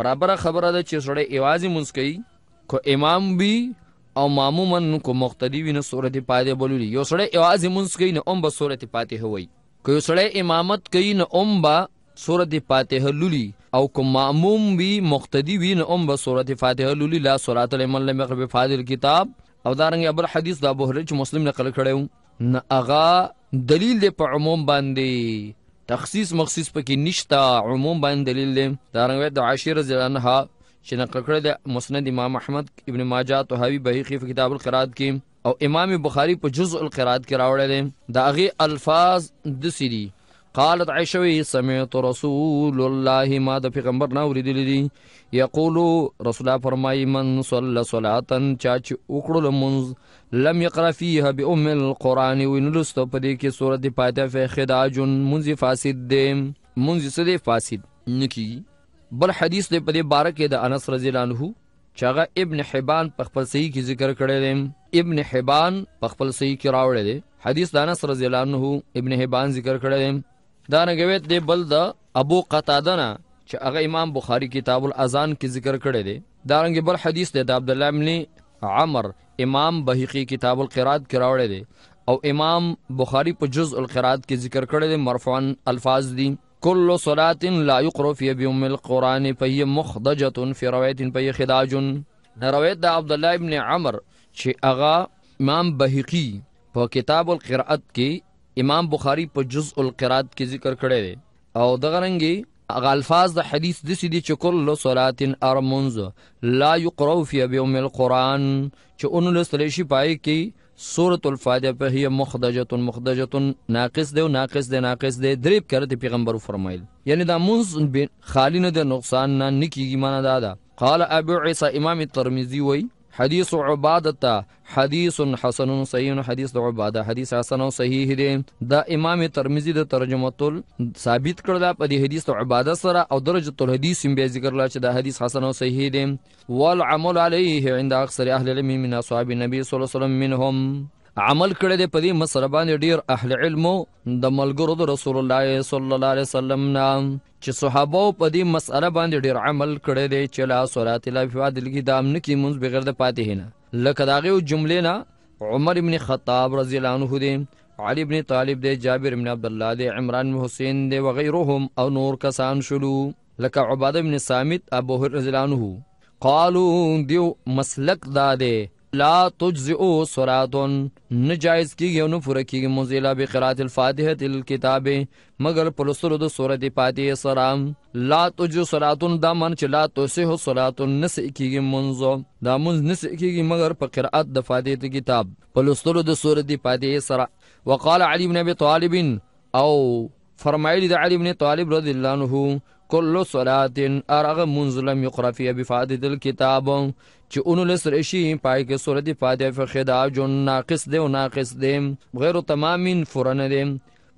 برابر خبره ده چې سړی ایوازي منسکی کو امام بي او معمومن کو مقتدی وینه سورته پاتې بوللی یو سړی ایوازي منسکی نه اومبه سورته پاتې هوي کو یو سړی امامت کوي نه اومبه سورت فاتحه لولي او کوم معموم وی مقتدی وی نه هم به سورت فاتحه لولي لا صلات لمن لم يقرب فاتحه الكتاب او دارنګ ابل حدیث دا بوهری چې مسلم نقل کړو نه اغا دلیل دی په عموم باندې تخصیص مخصوص پکې نشتا عموم باندې دلیل دی دارنګ د عاشر ځلنها چې نقل کړی د مسند امام احمد ابن ماجه طهاوی بهقی په کتاب القرات کې او امام بخاری په جزء القرات کې راوړل دي دا غي الفاظ د سری قالت عائشه سمعت رسول الله ما د پیغمبر نه اوریدلی دي یقول رسول الله فرمای من صلى صلاه چا چې وکړل منز لم يقرا فيها بام القران ونلست په دې کې سوره فاتحه خداج منز فاسد دي منز سده فاسد نکی بل حدیث دی په دې باره کې د انس رضی الله عنه چاغه ابن حبان په خپل صحیح کې ذکر کړی دی ابن حبان په خپل صحیح کې راوړی دی حدیث د انس رضی الله عنه ابن حبان ذکر کړی دی دا نګویت دی بل د ابو قتاده نه چې هغه امام بخاری کتاب الاذان کې ذکر کړی دی دا رنګ بل حدیث دی د عبد الله ابن عمر امام بهقي کتاب القرات کې راوړی دی او امام بخاری په جزء القرات کې ذکر کړی دی مرفوعن الفاظ دي کل صلات لا يقرأ في بأم القرآن فهي مخضجة في روایت فهي خداج روایت د عبد الله ابن عمر چې اغا امام بهقي په کتاب القرأت کې امام بخاری په جزء القرات کې ذکر کړی دی او دغه رنګي اغه الفاظ د حدیث د سیدی چکل لو صلات ارمنز لا یقرأ فی بیوم القرآن چې اون لسلی شي پای کې سورۃ الفاتحه په هي مخدجه مخدجه ناقص دی او ناقص دی ناقص دی دریب کړه پیغمبر فرمایل یعنی دا منز خالی نه د نقصان نه نکیږي معنی دا ده قال ابو عیسی امام ترمذی وای حدیث عبادت حدیث حسن صحیح حدیث د عباده حدیث حسن او صحیح دی د امام ترمذی د ترجمه تل ثابت کړل په دې حدیث د عبادت سره او درجه تل حدیث به ذکر لا چې د حدیث حسن او صحیح دی والعمل علیه عند اکثر اهل العلم من اصحاب النبي صلی الله علیه وسلم منهم عمل کړی دی په دې مسله باندې ډیر اهل علم د ملګرو د رسول الله صلی الله علیه وسلم نام چې صحابه په دې مسله باندې ډیر عمل کړی دی چې لا صلات لا فی عدل کی دام نه کی منځ بغیر د فاتحه نه لکه داغه جمله نه عمر ابن خطاب رضی الله عنه دی علی ابن طالب دی جابر ابن عبد الله دی عمران بن حسین دی وغيرهم او نور کسان شلو لکه عباده ابن صامت ابو هريره رضی الله عنه قالو دیو مسلک دا دی لا تجزئو سراتون نجایز کی یو نه پوره کیږي مزیلا به قرات الفاتحه الكتاب مگر پر سره د سورته فاتحه سلام لا تجو سراتون دا من چې لا توسه سراتون نس کیږي منځو دا منځ نس کیږي مگر په قرات د فاتحه کتاب پر سره د سورته فاتحه سره وقال علي بن ابي طالب او فرمایلی د علی بن طالب رضی الله عنه کل صلات ارغ منزلم یقرا فی بفاتحه الكتاب چې اون له سره شي پای کې صورت فاتحه فخدا جو ناقص دی او ناقص دی غیر تمامین فرن دی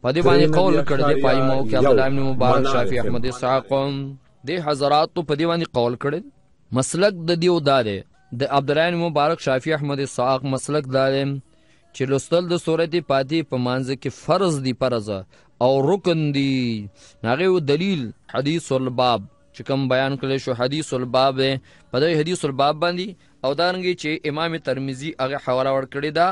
په دې باندې قول کړ دی پای مو کې عبد الله مبارک شافعي احمد اسحاق دی حضرات په دې باندې قول کړ مسلک د دیو داده د عبد الله مبارک شافعي احمد اسحاق مسلک داده چې لوستل د صورت فاتحه په مانزه کې فرض دی پرزه او رکن دی هغه دلیل حدیث الباب چې کوم بیان کړل شو حدیث الباب په دې حدیث الباب باندې او دارنګي چې امام ترمذی هغه حواله ور کړی دا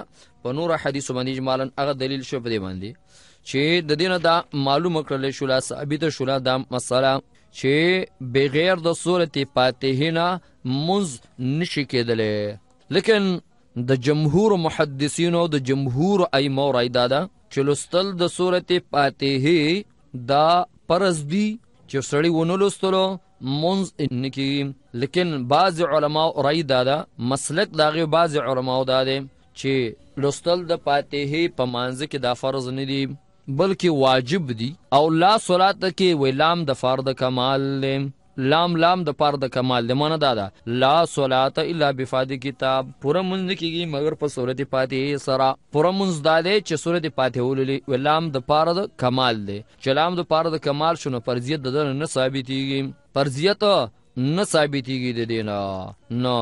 په نور حدیث باندې اجمالا هغه دلیل شو په دې باندې چې د دینه دا معلومه کړل شو لا ثابت شو لا دا مسله چې بغیر د سورته فاتحه نه مز نشي کېدلې لیکن د جمهور محدثینو د جمهور ائمه رائے دادا چې لستل د سورته فاتحه دا پرز دی چې سړی ونه لستلو مونږ انکی لیکن بعض علما رای دادا مسلک داغه بعض علما داده چې لستل د فاتحه په مانزه کې دا فرض نه دی بلکې واجب دی او لا صلات کې ویلام د فرض کمال لیم لام لام د پاره د کمال د معنی دادا لا صلات الا بفاد کتاب پوره منځ کیږي مگر په صورت فاتحه سره پوره منځ داده چې صورت فاتحه ولې ولام د پاره د کمال دی چې لام د پاره د کمال شونه فرضیت د نه ثابتېږي فرضیت نه ثابتېږي د دینه نو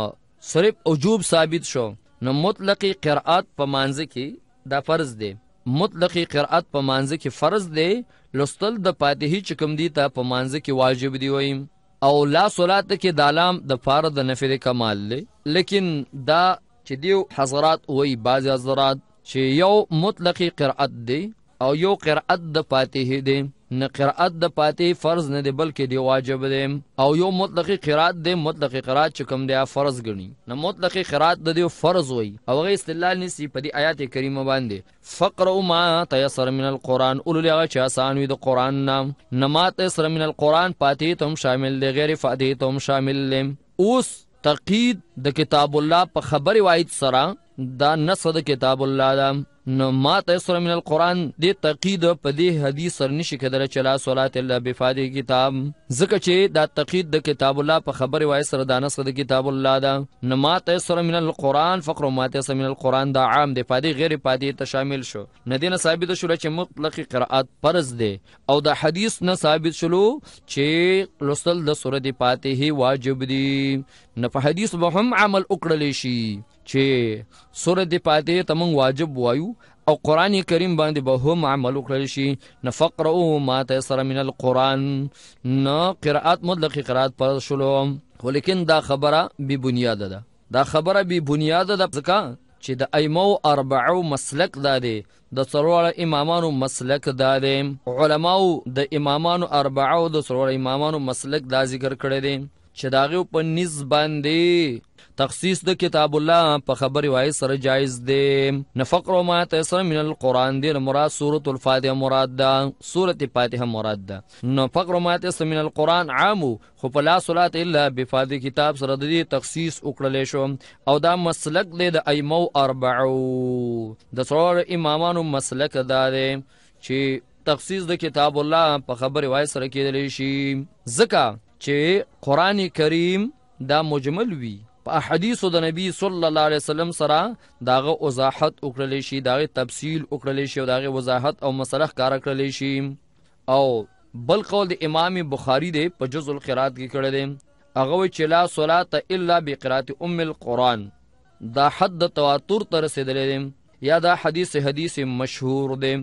صرف عجوب ثابت شو نو مطلق قرات په مانځ کې دا فرض دی مطلق قرات په مانځ کې فرض دی لستل د فاتحه چکم دی ته په مانځ کې واجب دی وایم او لا صلات کې د لام د فار د نفر کمال دی لیکن دا چې دیو حضرات وای بعض حضرات چې یو مطلق قرأت دی او یو قرأت د فاتحه دی نه قرأت د پاتې فرض نه دی بلکې دی واجب دی او یو مطلق قرأت دی مطلق قرأت چې کوم دی فرض ګڼي نه مطلق قرأت د دی فرض وي او غي استدلال نسی په دې آیات کریمه باندې فقروا ما تيسر من القرآن اولو لغه چې آسان وي د قرآن نام نما تيسر من القرآن پاتې تم شامل دی غیر فاتې تم شامل دی اوس تقید د کتاب الله په خبر روایت سره دا نسخه د کتاب الله ده نو ما تیسر من القرآن دی تقید په دې حدیث سر نشي کېدل چې لا صلات الا بفاده کتاب ځکه چې دا تقید د کتاب الله په خبره وای سره دا نسخه د کتاب الله ده نو ما تیسر من القرآن فقر ما تیسر من القرآن دا عام دی فاده غیر فاده ته شامل شو ندینه ثابت شول چې مطلق قرائت فرض دی او د حدیث نه ثابت شلو چې لوستل د سورې فاتحه واجب دی نه په حدیث به هم عمل وکړل شي چې سورۃ فاتحه تمون واجب وایو او قران کریم باندې به هم عمل وکړل شي نفقرؤ ما تيسر من القران نو قرات مطلق قرات پر شلو ولیکن دا خبره بی بنیاد ده دا خبره بی بنیاد ده ځکه چې د ایمو اربعو مسلک دا دی د څلور امامانو مسلک دا دی علماو د امامانو اربعو د څلور امامانو مسلک دا ذکر کړی دی چې داغه په نسبت دی تخصیص د کتاب الله په خبر وای سره جایز دی نفقر ما تیسر من القران دی مراد سوره الفاتحه مراد ده سوره فاتحه مراد ده نفقر ما تیسر من القران عام خو په لا صلات الا بفاض کتاب سره د تخصیص وکړل شو او دا مسلک دی د ایمو اربعو د څور امامانو مسلک دا دی چې تخصیص د کتاب الله په خبر وای سره کېدلی شي ځکه چې قران کریم دا مجمل وي په احادیثو د نبی صلی الله علیه وسلم سره داغه وضاحت وکړل شي داغه تفصیل وکړل شي او داغه وضاحت او مصالح کار کړل شي او بل قول د امام بخاری دی په جزء القرات کې کړی دی هغه چې لا صلات الا بقرات ام القران دا حد تواتر تر رسیدلې یا دا حدیث حدیث مشهور دی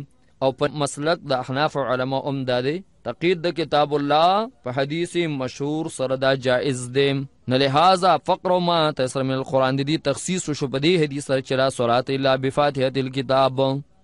او په مسلک د احناف علما هم دا دی تقید د کتاب الله په حدیث مشهور سره دا جائز دی نو لہذا فقر ما تیسر من القرآن دی تخصیص شو په دې حدیث سره چلا صلات الا بفاتحه الكتاب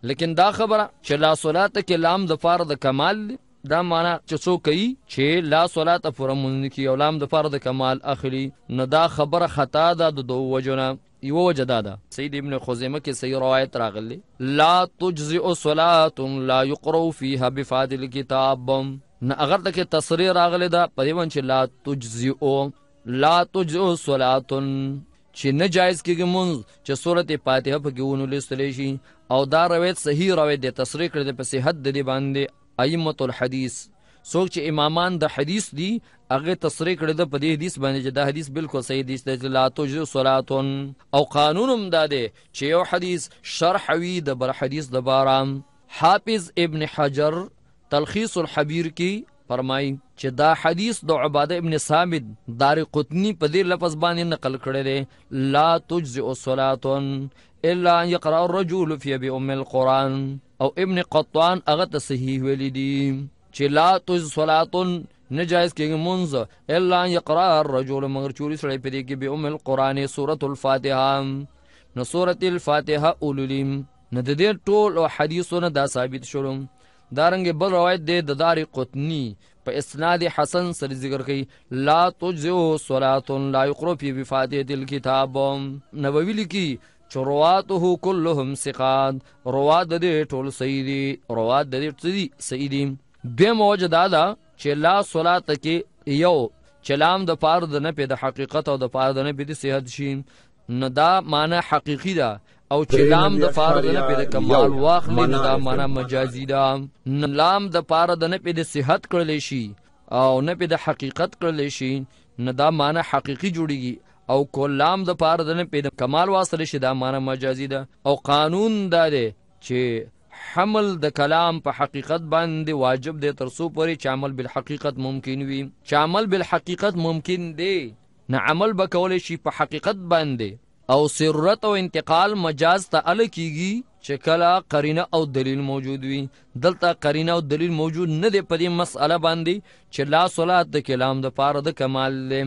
لیکن دا خبره چې لا صلات کلام د فار د کمال دی دا معنی چې څوک کوي چې لا صلات فرمون کی اولام د فرض کمال اخلي نه دا خبره خطا ده د دوه وجنه یو وجه دا ده سید ابن خزیمه کې صحیح روایت راغلی لا تجزئ صلات لا يقرأ فيها بفاضل الكتاب نه اگر تک تصریح راغلی دا پریون چې لا تجزئ لا تجزئ صلات چې نجایز کېږي مونږ چې سورته فاتحه په کې ونولې شي او دا روایت صحیح روایت دی تصریح کړی په صحت د دې باندې ائمه الحديث څوک چې امامان د حدیث دی هغه تصریح کړی د په دې حدیث باندې چې دا حدیث بالکل صحیح دی چې لا توجو صلاتون او قانونم دا دی چې یو حدیث شرح وی د بر حدیث د بارام حافظ ابن حجر تلخیص الحبیر کی فرمای چې دا حدیث د عباده ابن صامد دار قطنی په دې لفظ باندې نقل کړی دی لا تجزئ صلاتون الا ان يقرأ الرجل في بأم القرآن او ابن قطان هغه ته صحیح ویلی دي چې لا تج صلاتن نجایز کېږي مونږ الا یقرا الرجل مگر چوری سړی پدې کې به ام القرآن سورۃ الفاتحه نو سورۃ الفاتحه اولولیم نه د دې ټول او حدیثونه دا ثابت شولم دارنګ بل روایت دی د داری قطنی په اسناد حسن سره ذکر کړي لا تجزو صلاتن لا یقرأ فی بفاتحه الكتاب نووی لیکي چرواته كلهم ثقات رواد د دې ټول سیدی رواد د دې سیدی سیدی به موجدادا چې لا صلات کې یو چلام د پاره د نه په د حقیقت او د پاره د نه په د صحت شي نه دا معنی حقيقي ده او چې لام د پاره د نه په کمال واخلې نه دا معنا مجازي ده لام د پاره د نه په د صحت کړلې شي او نه په د حقیقت کړلې شي نه دا معنا حقيقي جوړيږي او کلام د پاره د نه پیدا کمال واسطه شي دا معنا مجازي ده او قانون دا دی چې حمل د کلام په حقیقت باندې واجب دی تر څو پورې چې عمل بالحقیقت ممکن وي چې عمل بالحقیقت ممکن دی نه عمل به کولای شي په حقیقت باندې او سررت او انتقال مجاز ته ال کیږي چې کله قرینه او دلیل موجود وي دلته قرینه او دلیل موجود نه دی په دې مسأله باندې چې لا صلات د کلام د پاره د کمال دی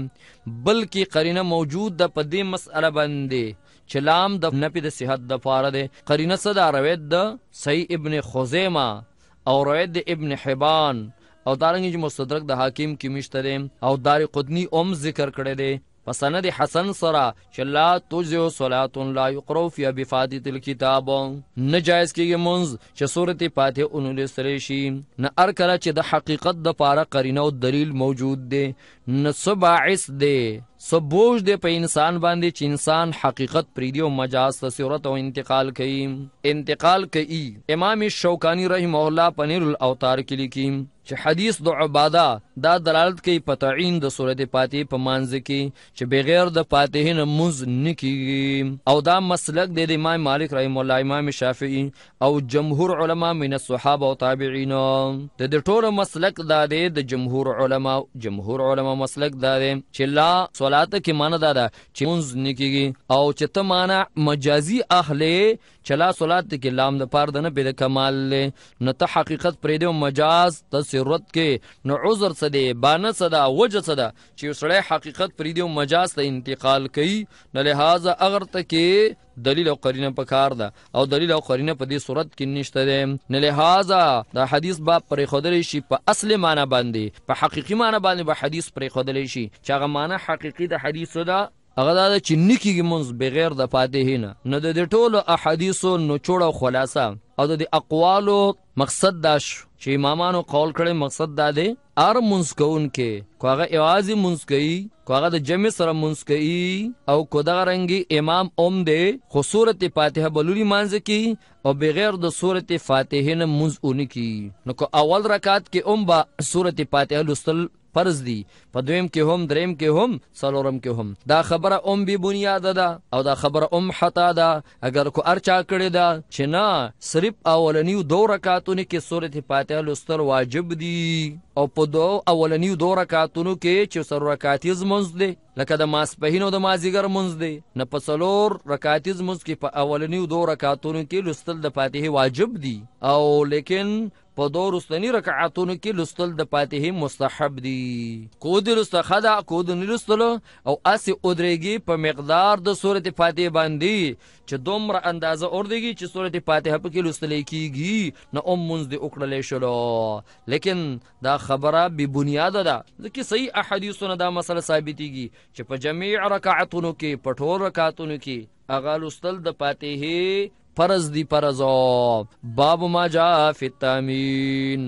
بلکې قرینه موجود ده په دې مسأله باندې چې لام د نفي د صحت د پاره دی قرینه صدا روایت د صحیح ابن خزیمه او روایت د ابن حبان او دارنګ مستدرک د حاکم کې مشتره او دار قدنی اوم ذکر کړی دی پسند حسن سرا چې لا تجزو صلات لا یقرو فی بفادت الكتاب نجایز کیږي منز چې سورت فاتحه اونل سره شي نه ار کله چې د حقیقت د پاره قرینه او دلیل موجود دی نه سباعث دی سو بوج دی په انسان باندې چې انسان حقیقت پریدي او مجاز ته صورت او انتقال کوي انتقال کوي امام شوکانی رحم الله پنیر الاوتار کې لیکي چې حدیث د عباده دا دلالت کوي په تعین د صورت فاتحه په مانځ کې چې بغیر د فاتحه نه مز نکي او دا مسلک د امام مالک رحم الله امام شافعي او جمهور علما من الصحابه او تابعین د دې ټولو مسلک دا دی د جمهور علما جمهور علما مسلک دا دی چې لا صلات کې معنی دا ده چې مونږ نکېږي او چې ته معنی مجازي اهله چلا صلات کې لام د پاره د نه بل کمال له نه ته حقیقت پرې دی مجاز تسرت کې نو عذر څه دی بانه څه دا وجه څه دا چې سړی حقیقت پرې دی مجاز ته انتقال کوي نه لہذا اگر ته کې دلیل او قرینه پکار ده او دلیل او قرینه په دې صورت کې نشته ده نه لہذا دا حدیث باب پر خودلې شي په اصل معنی باندې په حقيقي معنی باندې به با حدیث پر خودلې شي چې هغه معنی حقيقي د حدیث ده هغه دا چې نکیږي مونږ بغیر د فاتحې نه نو د دې ټولو احادیثو نچوړه خلاصه او د اقوالو مقصد دا شو چې امامانو قول کړي مقصد دا دی ار مونږ کوون کې کوغه ایواز مونږ کوي کوغه د جمع سره مونږ کوي او کو دغه رنګي امام اوم دی خو سورته فاتحه بلوري مانځ کی او بغیر د سورته فاتحه نه مونږ اون کی نو کو اول رکعت کې اوم با سورته فاتحه لستل فرض دي په دویم کې هم دریم کې هم څلورم کې هم دا خبره ام به بنیاد ده او دا خبره ام حتا ده اگر کو ارچا کړی دا چې نه صرف اولنیو دو رکعاتونو کې سورته فاتحه لوستل واجب دي او په دو اولنیو دو رکعاتونو کې چې سر رکعاتیز منځ دي لکه د ماسپهینو د مازیګر منځ دی نه په څلور رکعاتیز منځ کې په اولنیو دو رکعاتونو کې لوستل د فاتحه واجب دي او لیکن په دوه رستنی رکعاتونو کې لستل د فاتحه مستحب دي کو دې لست خدا کو دې لستل او اسی اودريږي په مقدار د سورته فاتحه باندې چې دومره اندازه اورديږي چې سورته فاتحه په کې لستل کېږي نه ام منز دې وکړلې شلو لیکن دا خبره به بنیاد ده ځکه صحیح احادیثونه دا مسله ثابتيږي چې په جميع رکعاتونو کې په ټول رکعاتونو کې اغا لستل د فاتحه فرض دی فرضا باب ما جا فی التامین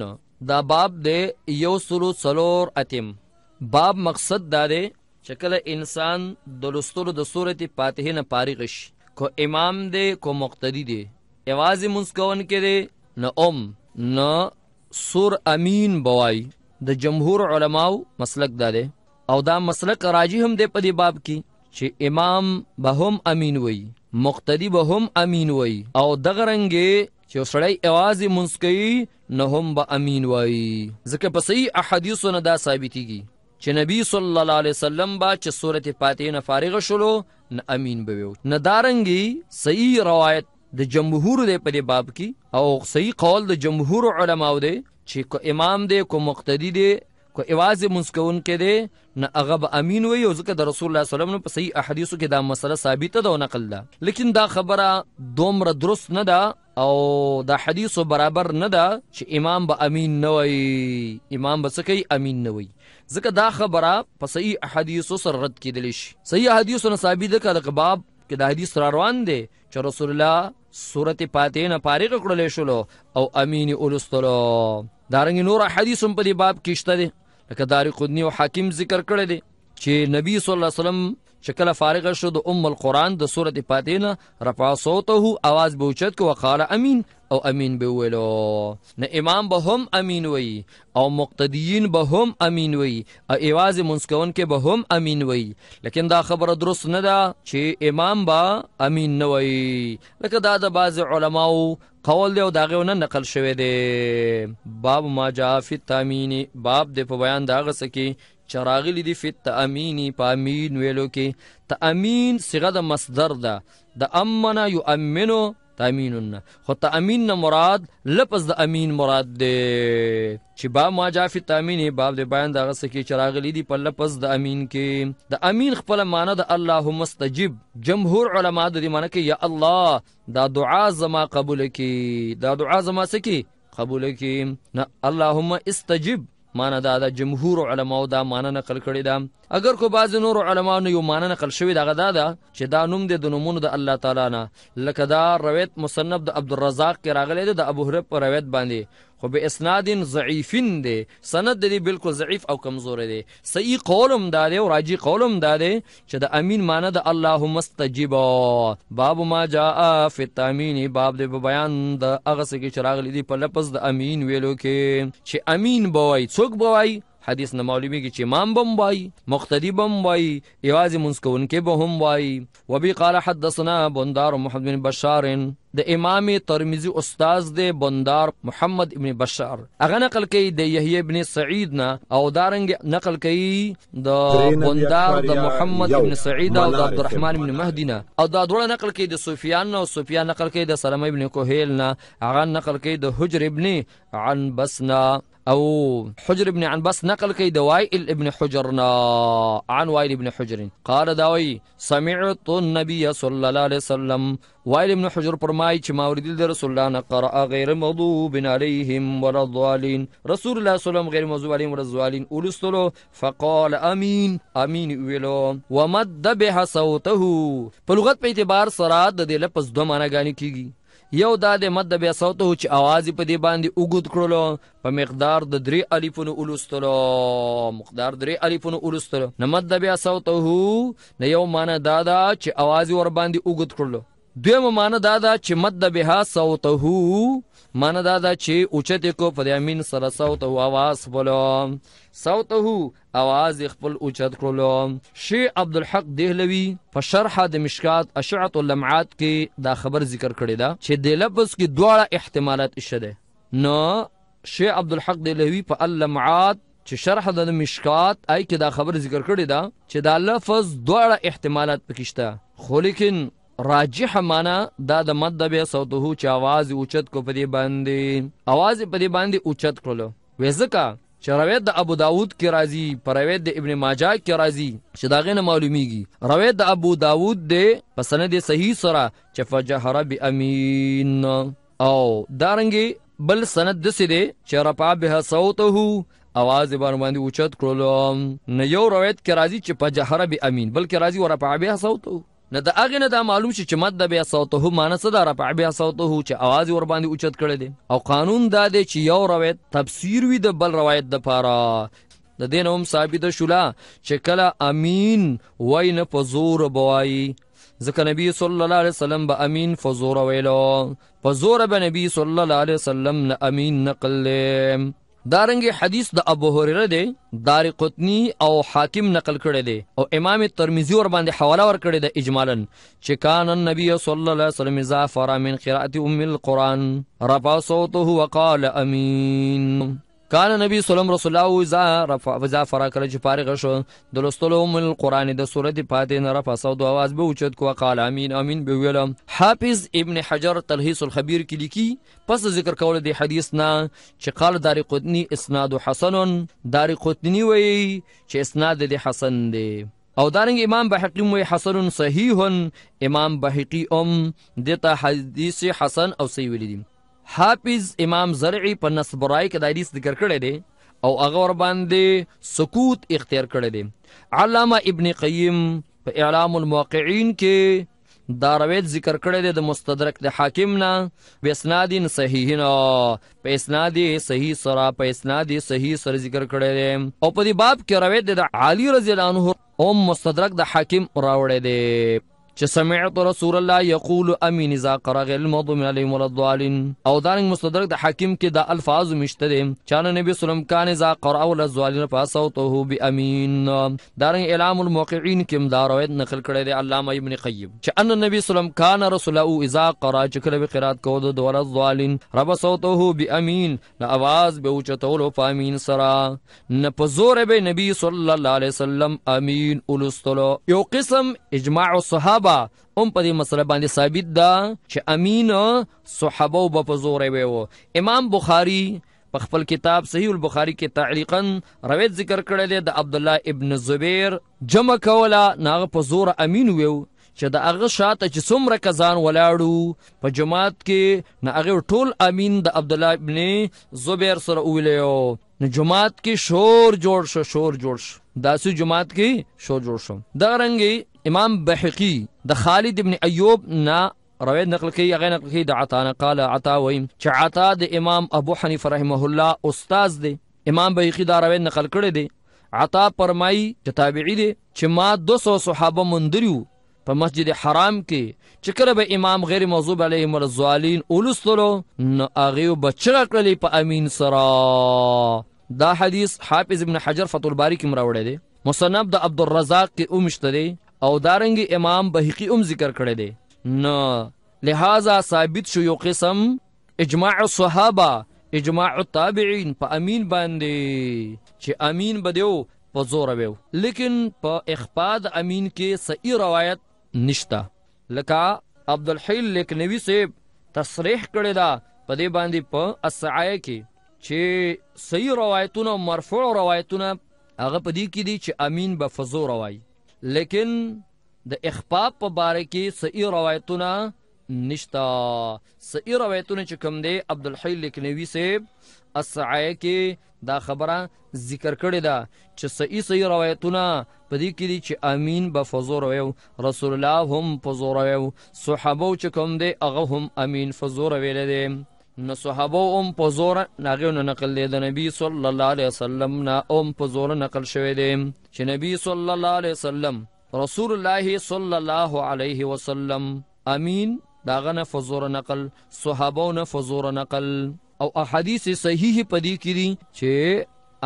دا باب دی یو سلو سلور اتم باب مقصد دا دی چکل انسان د لستلو د صورت فاتحه نه فارغ شي کو امام دی کو مقتدی دی اواز مسکون کړي نه ام نه سور امین بوای د جمهور علماو مسلک دا دی او دا مسلک راجی هم دی په دی باب کې چې امام به هم امین وایي مقتدی به هم امین وای او دغه رنګه چې سړی اواز منسکی نه هم به امین وای ځکه په صحیح احادیثو نه دا ثابتېږي چې نبی صلی الله علیه وسلم با چې سورته فاتحه نه فارغ شولو نه امین به وو نه دارنګي صحیح روایت د جمهور دی په دې باب کې او صحیح قول د جمهور علماو دی چې کو امام دی کو مقتدی دی کو اواز مسکون کې دی نه هغه به امین وي او ځکه د رسول الله صلی الله علیه وسلم په صحیح احادیثو کې دا مسله ثابته ده او نقل ده لیکن دا خبره دومره درست نه ده او دا حدیث برابر نه ده چې امام به امین نه وي امام به څه کوي امین نه وي ځکه دا خبره په صحیح احادیثو سره رد کېدلی شي صحیح احادیثو نه ثابت ده کله باب کې دا حدیث را روان دی چې رسول الله سورت فاتحه نه فارغ کړل شو او امین اولستلو دارنګ نور حدیث هم په دې باب کې شته لکه داری قدنی او حاکم ذکر کړی دی چې نبی صلی الله علیه وسلم شکل فارغ شو د ام القران د سوره فاتحه رفع صوته आवाज به اوچت کو وقاله امین او امین به ویلو نه امام به هم امین وی او مقتدیین به هم امین وی او आवाज منسکون کې به هم امین وی لیکن دا خبره درست نه ده چې امام با امین نه وی لکه دا د بعض علماو قول دی او داغه نه نقل شوی دی باب ما جاء فی التامین باب د په بیان داغه سکی چراغلی دی فی التامین پامین ویلو کې تامین صيغه د مصدر ده د امنا یؤمنو تامینن خو تامین نه مراد لپس د امین مراد دی چې با ما جافی تامین باب د بیان دغه سکی چراغلی دی په لپس د امین کې د امین خپل معنی د الله مستجب جمهور علما د دې معنی کې یا الله دا دعا زما قبول کی دا دعا زما سکی قبول کی نه اللهم استجب مانه دا د جمهور علماو دا مانه نقل کړی دا اگر کو باز نور علماو نه یو مانه نقل شوی دا غدا دا چې دا نوم د نومونو د الله تعالی نه لکه دا روایت مصنف د عبدالرزاق کې راغلی دی د ابو هرره په روایت باندې خو به اسناد ضعیفین دی سند د دې بالکل ضعیف او کمزور دی صحیح قولم دا دی او راجی قولم دا دی چې د امین معنی د اللهم استجب باب ما جاء فی التامین باب د بیان د هغه څه کې چراغلی دی په لپس د امین ویلو کې چې امین بوای څوک بوای حدیث نه معلومیږي چې امام بم وای مقتدی بم وای ایواز منسکون کې به هم وای وبي قال حدثنا بندار محمد بن بشار د امام ترمذی استاد د بندار محمد ابن بشار اغه نقل کئ د یحیی ابن سعید نا او دارنګ نقل کئ د بندار د محمد ابن سعید او د عبد الرحمن ابن مهدی نا او دا دوړه نقل کئ د سفیان نا او سفیان نقل کئ د سلمہ ابن کوهیل نا اغه نقل کئ د حجر ابن عن بسنا او حجر ابن عن بس نقل كي وائل ابن حجرنا عن وائل ابن حجر قال داوي سمعت النبي صلى الله عليه وسلم وائل ابن حجر برما فرمای چې ما اوریدل د رسول الله نه قرأ غیر مغضوب علیهم ولا الضالین رسول الله صلی الله علیه وسلم غیر مغضوب علیهم ولا الضالین اولستلو فقال امین امین ویلو ومد به صوته په لغت په اعتبار سره د دې لپس دوه معنی غانی کیږي یو دا د مد بیا صوته چې आवाज په دې باندې وګد کړلو په مقدار د درې الفونو اولستلو مقدار درې الفونو اولستلو نه مد بیا صوته نه یو معنی دا دا چې आवाज ور باندې وګد کړلو دویم معنی دا دا چې مد بها صوته معنی دا دا چې اوچته کو په یمین سره صوته आवाज بوله صوته आवाज خپل اوچت کړلو شی عبدالحق دهلوی په شرح د مشکات اشعه اللمعات کې دا خبر ذکر کړی دا چې د لفظ کې دواړه احتمالات شته نو شی عبدالحق دهلوی په اللمعات چې شرح د مشکات آی کې دا خبر ذکر کړی دا چې دا لفظ دواړه احتمالات پکې شته خو لیکن راجح معنا دا د مدب صوته چې आवाज اوچت کو پدی باندې आवाज پدی باندې اوچت کړلو وځکه چې روایت د ابو داود کې راځي پر روایت د ابن ماجه کې راځي چې دا غنه معلومیږي روایت د ابو داود دی په سند صحیح سره چې فجهر بامین او دارنګي بل سند د سده چې رفع به صوته اواز بار باندې اوچت کړلو نه یو روایت کې راځي چې په جهره به امین بلکې راځي ورپا به صوت نه د اغه نه دا معلوم شي چې مد بیا صوته مانس دا رفع بیا صوته چې आवाज ور باندې اوچت کړي دي او قانون دا دی چې یو روایت تفسیر وي د بل روایت د پاره د دین هم ثابت شولا چې کله امین وای نه په زور بوای ځکه نبی صلی الله علیه وسلم به امین فزور ویلو فزور به نبی صلی الله علیه وسلم نه امین نقل لیم دارنګه حدیث د دا ابو هريره دی دار قطنی او حاکم نقل کړی دی او امام ترمذی ور باندې حواله ور کړی دی اجمالا چې کان النبي صلی الله علیه وسلم اذا فرغ من قراءه ام القران رفع صوته وقال امين کان نبی صلی الله رسول الله وزا رفع وزا فراکل چې فارغ شو د لستلو مل قران د سورته فاتحه نه رفع صوت او आवाज به اوچت کو قال امین امین به ویل حافظ ابن حجر تلخیص الخبیر کې لیکي پس ذکر کول د حدیث نه چې قال داری قطنی اسناد حسن داری قطنی وی چې اسناد د حسن دی او دارنګ امام بحقی مو حسن صحیح امام بحقی ام دته حدیث حسن او صحیح ویل دي حافظ امام زرعی په نصبرای کې د حدیث ذکر کړی دی او هغه ور باندې سکوت اختیار کړی دی علامه ابن قیم په اعلام الموقعین کې دا روایت ذکر کړی دی د مستدرک د حاکم نه په اسناد صحیح نه په اسناد صحیح سره په اسناد صحیح سره ذکر کړی دی او په دې باب کې روایت د علی رضی الله عنه هم مستدرک د حاکم راوړی دی چې سمعت رسول الله یقول امین اذا قرغ المظلم علیهم والضالین او دارنګ مستدرک د حکیم کې د الفاظ مشته دي چانه نبی سلم کان اذا قرأ والضالین فصوته بامین دارنګ اعلام الموقعین کې دا روایت نقل کړی دی علامه ابن قیم چې ان نبی سلم کان رسول او اذا قرأ چې کله به قرات کوو د والضالین رب صوته بامین لا आवाज به اوچتولو پامین سرا نه په زور به نبی صلی الله علیه وسلم امین اولستلو یو قسم اجماع الصحابه با هم په دې مسله باندې ثابت ده چې امین صحابه وب په زور ویو امام بخاری په خپل کتاب صحیح البخاری کې تعلیقا روایت ذکر کړل دی د عبد الله ابن زبیر جمع کولا ناغه په زور امین ویو چې د هغه شاته چې څومره کزان ولاړو په جماعت کې نه هغه ټول امین د عبد الله ابن زبیر سره ویلو نو جماعت کې شور جوړ شو شور جوړ شو داسې جماعت کې شور جوړ شو دا رنګي امام بحقي د خالد ابن ایوب نه روایت نقل کوي هغه نقل کوي د عطا نه قال عطا وای چې عطا د امام ابو حنیفه رحمه الله استاد دی امام بحقي دا روایت نقل کړی دی عطا فرمای چې تابعی دی چې ما 200 صحابه مندریو په مسجد حرام کې چې کله به امام غیر موضوع علیه مرزوالین اولستلو نو هغه بچره کړلې په امین سرا دا حدیث حافظ ابن حجر فتح الباری کې مراوړی دی مصنف د عبد الرزاق کې اومشته دی او دارنګ امام بهقي هم ذکر کړی دی نو لہذا ثابت شو یو قسم اجماع الصحابه اجماع التابعین په امین باندې چې امین بدیو په زور ویو لیکن په اخپاد امین کې صحیح روایت نشتا لکه عبد الحی لکنوی صاحب تصریح کړی دا په دې باندې په اسعای کې چې صحیح روایتونه مرفوع روایتونه هغه په دې کې دي چې امین به فزور وایي لیکن د اخفاء په باره کې صحیح روایتونه نشتا صحیح روایتونه چې کوم دی عبد الحی لکنوی صاحب اسعای کې دا خبره ذکر کړې ده چې صحیح صحیح روایتونه په دې کې دي چې امین به فزور ویو رسول الله هم فزور ویو صحابه چې کوم دی هغه هم امین فزور ویل دي نو صحابه هم په زور ناغه نو نقل دی د نبی صلی الله علیه وسلم نه هم په زور نقل شوی دی چې نبی صلی الله علیه وسلم رسول الله صلی الله علیه وسلم امین داغه نه فزور نقل صحابه نه فزور نقل او احادیث صحیح پدې کړي چې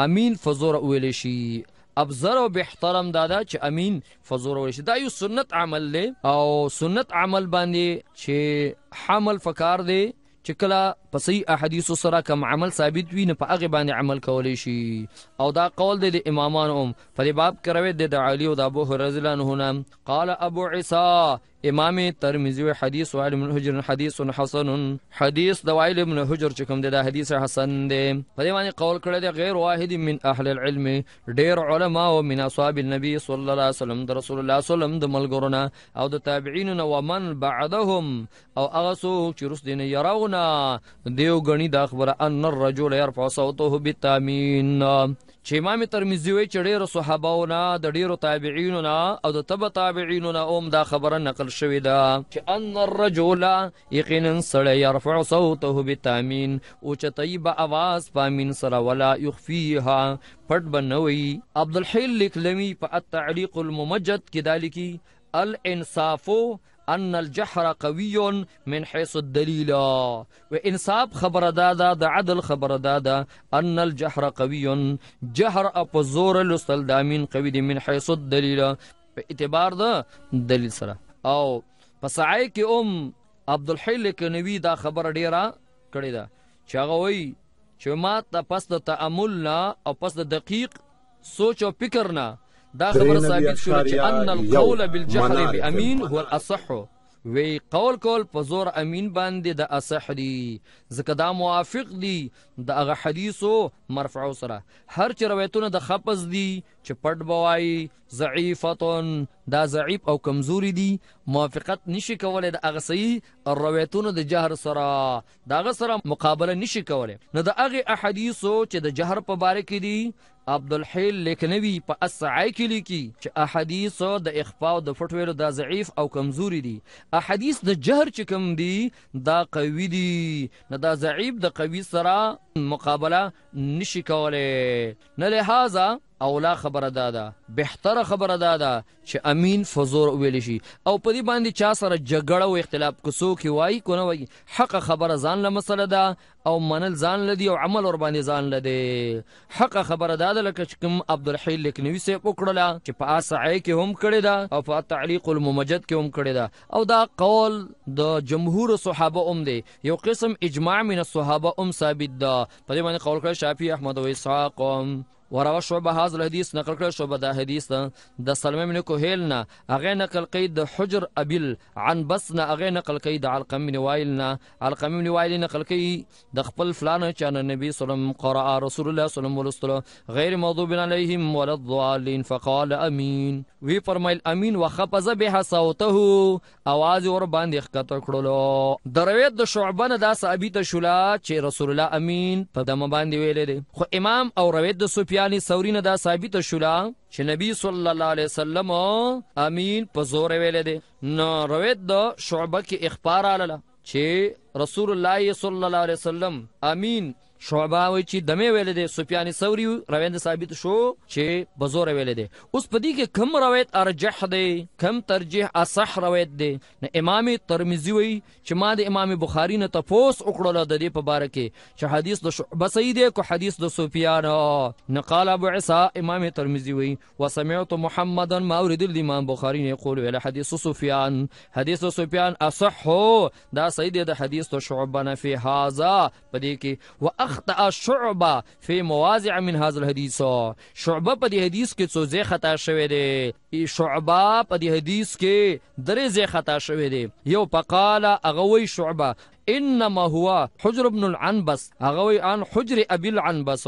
امین فزور ویل شي ابزر او بهترم دادا چې امین فزور وشي دا یو سنت عمل دی او سنت عمل باندې چې حمل فکار دی 就克拉。په صحیح احادیثو سره کوم عمل ثابت وي نه په هغه باندې عمل کولی شي او دا قول دی د امامانو هم په دې باب کې روایت دی د علي او د ابو هريره رضی الله عنه قال ابو عيسى امام ترمذی و حدیث وائل ابن حجر حدیث حسن حدیث د وائل ابن حجر چې کوم دی دا حدیث حسن دی په دې باندې قول کړی دی غیر واحد من اهل العلم ډیر علما او من اصحاب النبي صلی الله علیه وسلم د رسول الله صلی الله علیه وسلم د ملګرونه او د تابعین او من بعدهم او هغه څوک چې رس دین یراونا دیو غنی دا خبره ان الرجل يرفع صوته بالتامين چې امام ترمذی وی چې ډیرو صحابهو نه د ډیرو تابعینو نه او د تبع تابعینو نه اوم دا خبره نقل شوې ده چې ان الرجل یقینا سړی يرفع صوته بالتامين او چې طيب आवाज پامین سره ولا يخفيها پټ بنوي عبد الحی لیکلمی په التعلیق الممجد کې دالیکي الانصافو ان الجحر قوي من حيث الدليل و انصاب خبره دا دا د عدل خبره دا دا ان الجحر قوي جهر اپ زور لستل دامن قوي دي من حيث الدليل په اعتبار د دلیل سره او پسعای کې ام عبد الحی کنوی دا خبره ډیره کړی دا چې هغه وای چې ما ته پس د تامل نه او پس د دقیق سوچ او فکر نه دا خبره ثابت شو چې ان القول بالجهر بامين هو الاصح وی قول کول په زور امین باندې د اصح دی ځکه دا موافق دی د هغه حدیثو مرفوع سره هر چې روایتونه د خپز دی چې پټ بوای ضعیفتون دا ضعیف او کمزوري دی موافقت نشي کولای د هغه صحیح روایتونو د جهر سره دا هغه سره مقابله نشي کولای نو د هغه احادیثو چې د جهر په باره کې دی عبدالحیل لیکنوی په اسعای کې لیکي چې احادیث د اخفاء او د فټویلو د ضعیف او کمزوري دي احادیث د جهر چې کم دي دا قوي دي نه دا ضعیف د قوي سره مقابله نشي کولای نه لہذا اولا خبره دادا بهتره خبره دادا چې امین فزور ویل شي او په دې باندې چا سره جګړه او اختلاف کوسو کی وای کو نه وای حق خبره ځان له مسله ده او منل ځان لدی او عمل ور باندې ځان لدی حق خبره دادا لکه کوم عبدالحی لکنوی سه وکړه چې په اسعای کې هم کړی دا او په تعلیق الممجد کې هم کړی دا او دا قول د جمهور صحابه ام دی یو قسم اجماع من الصحابه ام ثابت ده په دې باندې قول کړ شافعی احمد او اسحاق وروى شعبه هذا الحديث نقل کړ شعبه دا حدیث د سلمې بن کوهیل نه هغه نقل کړي د حجر ابل عن بس نه هغه نقل کړي د علقم بن وائل نه علقم بن وائل نقل کړي د خپل فلان چانه نبی صلی الله علیه وسلم قرأ رسول الله صلی الله علیه وسلم غیر مغضوب علیهم ولا الضالین فقال امین وی فرمایل امین وخفز به صوته اواز ور باندې ښکته کړلو درویت د شعبه نه دا صحابي ته شولا چې رسول الله امین په دم باندې ویل دي خو امام او رویت د سفیان سفیان ثوری نه دا ثابت شولا چې نبی صلی الله علیه وسلم امین په زور ویل دي نو روایت د شعبه کې اخبار اله چې رسول الله صلی الله علیه وسلم امین شعبہ وی چې دمه ویل دي سفیان ثوری روایت ثابت شو چې بزور ویل دي اوس په دې کې کم روایت ارجح دی کم ترجیح اصح روایت دی نه امام ترمذی وی چې ما د امام بخاری نه تفوس وکړل د دې په باره کې چې حدیث د شعبہ صحیح دی کو حدیث د سفیان نه قال ابو عیسی امام ترمذی وی وسمعت محمدا ما اورید الامام بخاری نه یقول ویل حدیث سفیان حدیث سفیان اصح دا صحیح دی د حدیث د شعبہ نه فی هاذا په دې کې اخطا شعبه فی مواضع من هاذ الحديث شعبه په دې حدیث کې څو ځای خطا شوی دی شعبه په دې حدیث کې درې ځای خطا شوی دی یو پقال هغه وی شعبه انما هو حجر ابن العنبس هغه وی ان حجر ابي العنبس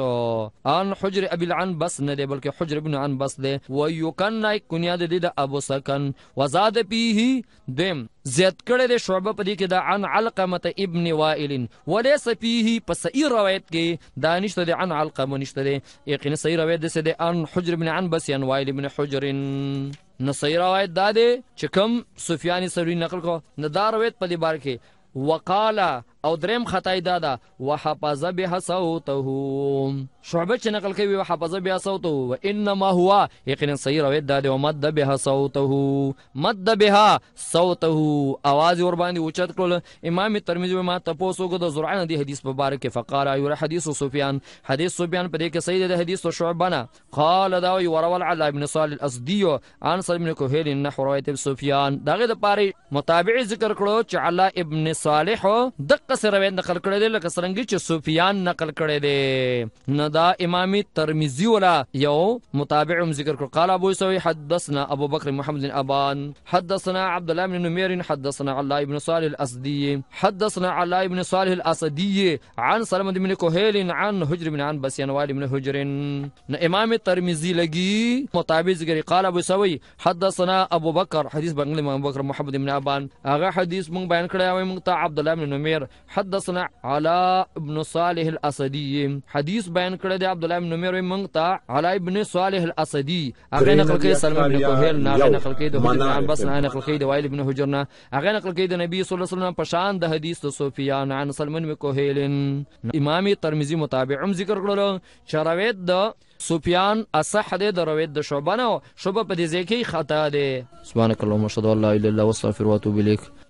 ان حجر ابي العنبس نه دی بلکې حجر ابن عنبس دی و یکنای کنیا د د ابو سکن وزاد پیه دیم زیات کړه د شعبه پدې کې د عن علقمه ابن وائل وليس فيه پس ای روایت کې دانش ته د عن علقمه نشته دی یقینا صحیح روایت ده د ان حجر بن عن بس ان وائل بن حجر نو صحیح روایت ده چې کوم سفیان ثوری نقل کو نه دا روایت پدې بار کې وقالا او دریم خدای دادا وحفظ به صوته شعبه چې نقل کوي و حفظ بها صوته و انما هو یقینا صحیح روایت دا دی مد بها صوته مد بها صوته आवाज ور باندې اوچت کړل امام ترمذی ما تاسو کو د زرعن دی حدیث په باره کې فقار ایو حدیث سفیان حدیث سفیان په دې کې صحیح دی حدیث شعبه نه قال دا وی ورول علی ابن صالح الاسدی عن صالح ابن کوهیل نحو روایت سفیان دغه د پاره متابع ذکر کړو چې علی ابن صالح دقه سره روایت نقل کړی لکه څنګه چې سفیان نقل کړی دی نه امام ترمذی ولا يو متابع ذكر قال ابو يسوي حدثنا ابو بكر محمد بن ابان حدثنا عبد الله بن نمير حدثنا علاء بن صالح الاسدي حدثنا علاء بن صالح الاسدي عن سلمة بن كهيل عن حجر بن عن بسيان والي بن حجر امام ترمذی لگی متابع ذكر قال ابو يسوي حدثنا ابو بكر حديث بن ابو بكر محمد بن ابان اغا حديث من بيان کړی او عبد الله بن نمير حدثنا علاء بن صالح الاسدي حديث بيان کړی دی عبد الله بن عمر موږ ته علی ابن صالح الاسدی هغه نقل کوي سلمان بن کوهیل نه نقل کوي د حضرت بس نه نقل کوي د وائل ابن حجر نه هغه نقل کوي د نبی صلی الله علیه وسلم په شان د حدیث د سفیان عن سلمان بن کوهیل امام ترمذی مطابق هم ذکر کړل چرویت د سفیان اصح دی د روایت د شوبانه شوبه په دې ځکه خطا دی سبحانك اللهم وبحمدك لا اله الا انت استغفرك واتوب اليك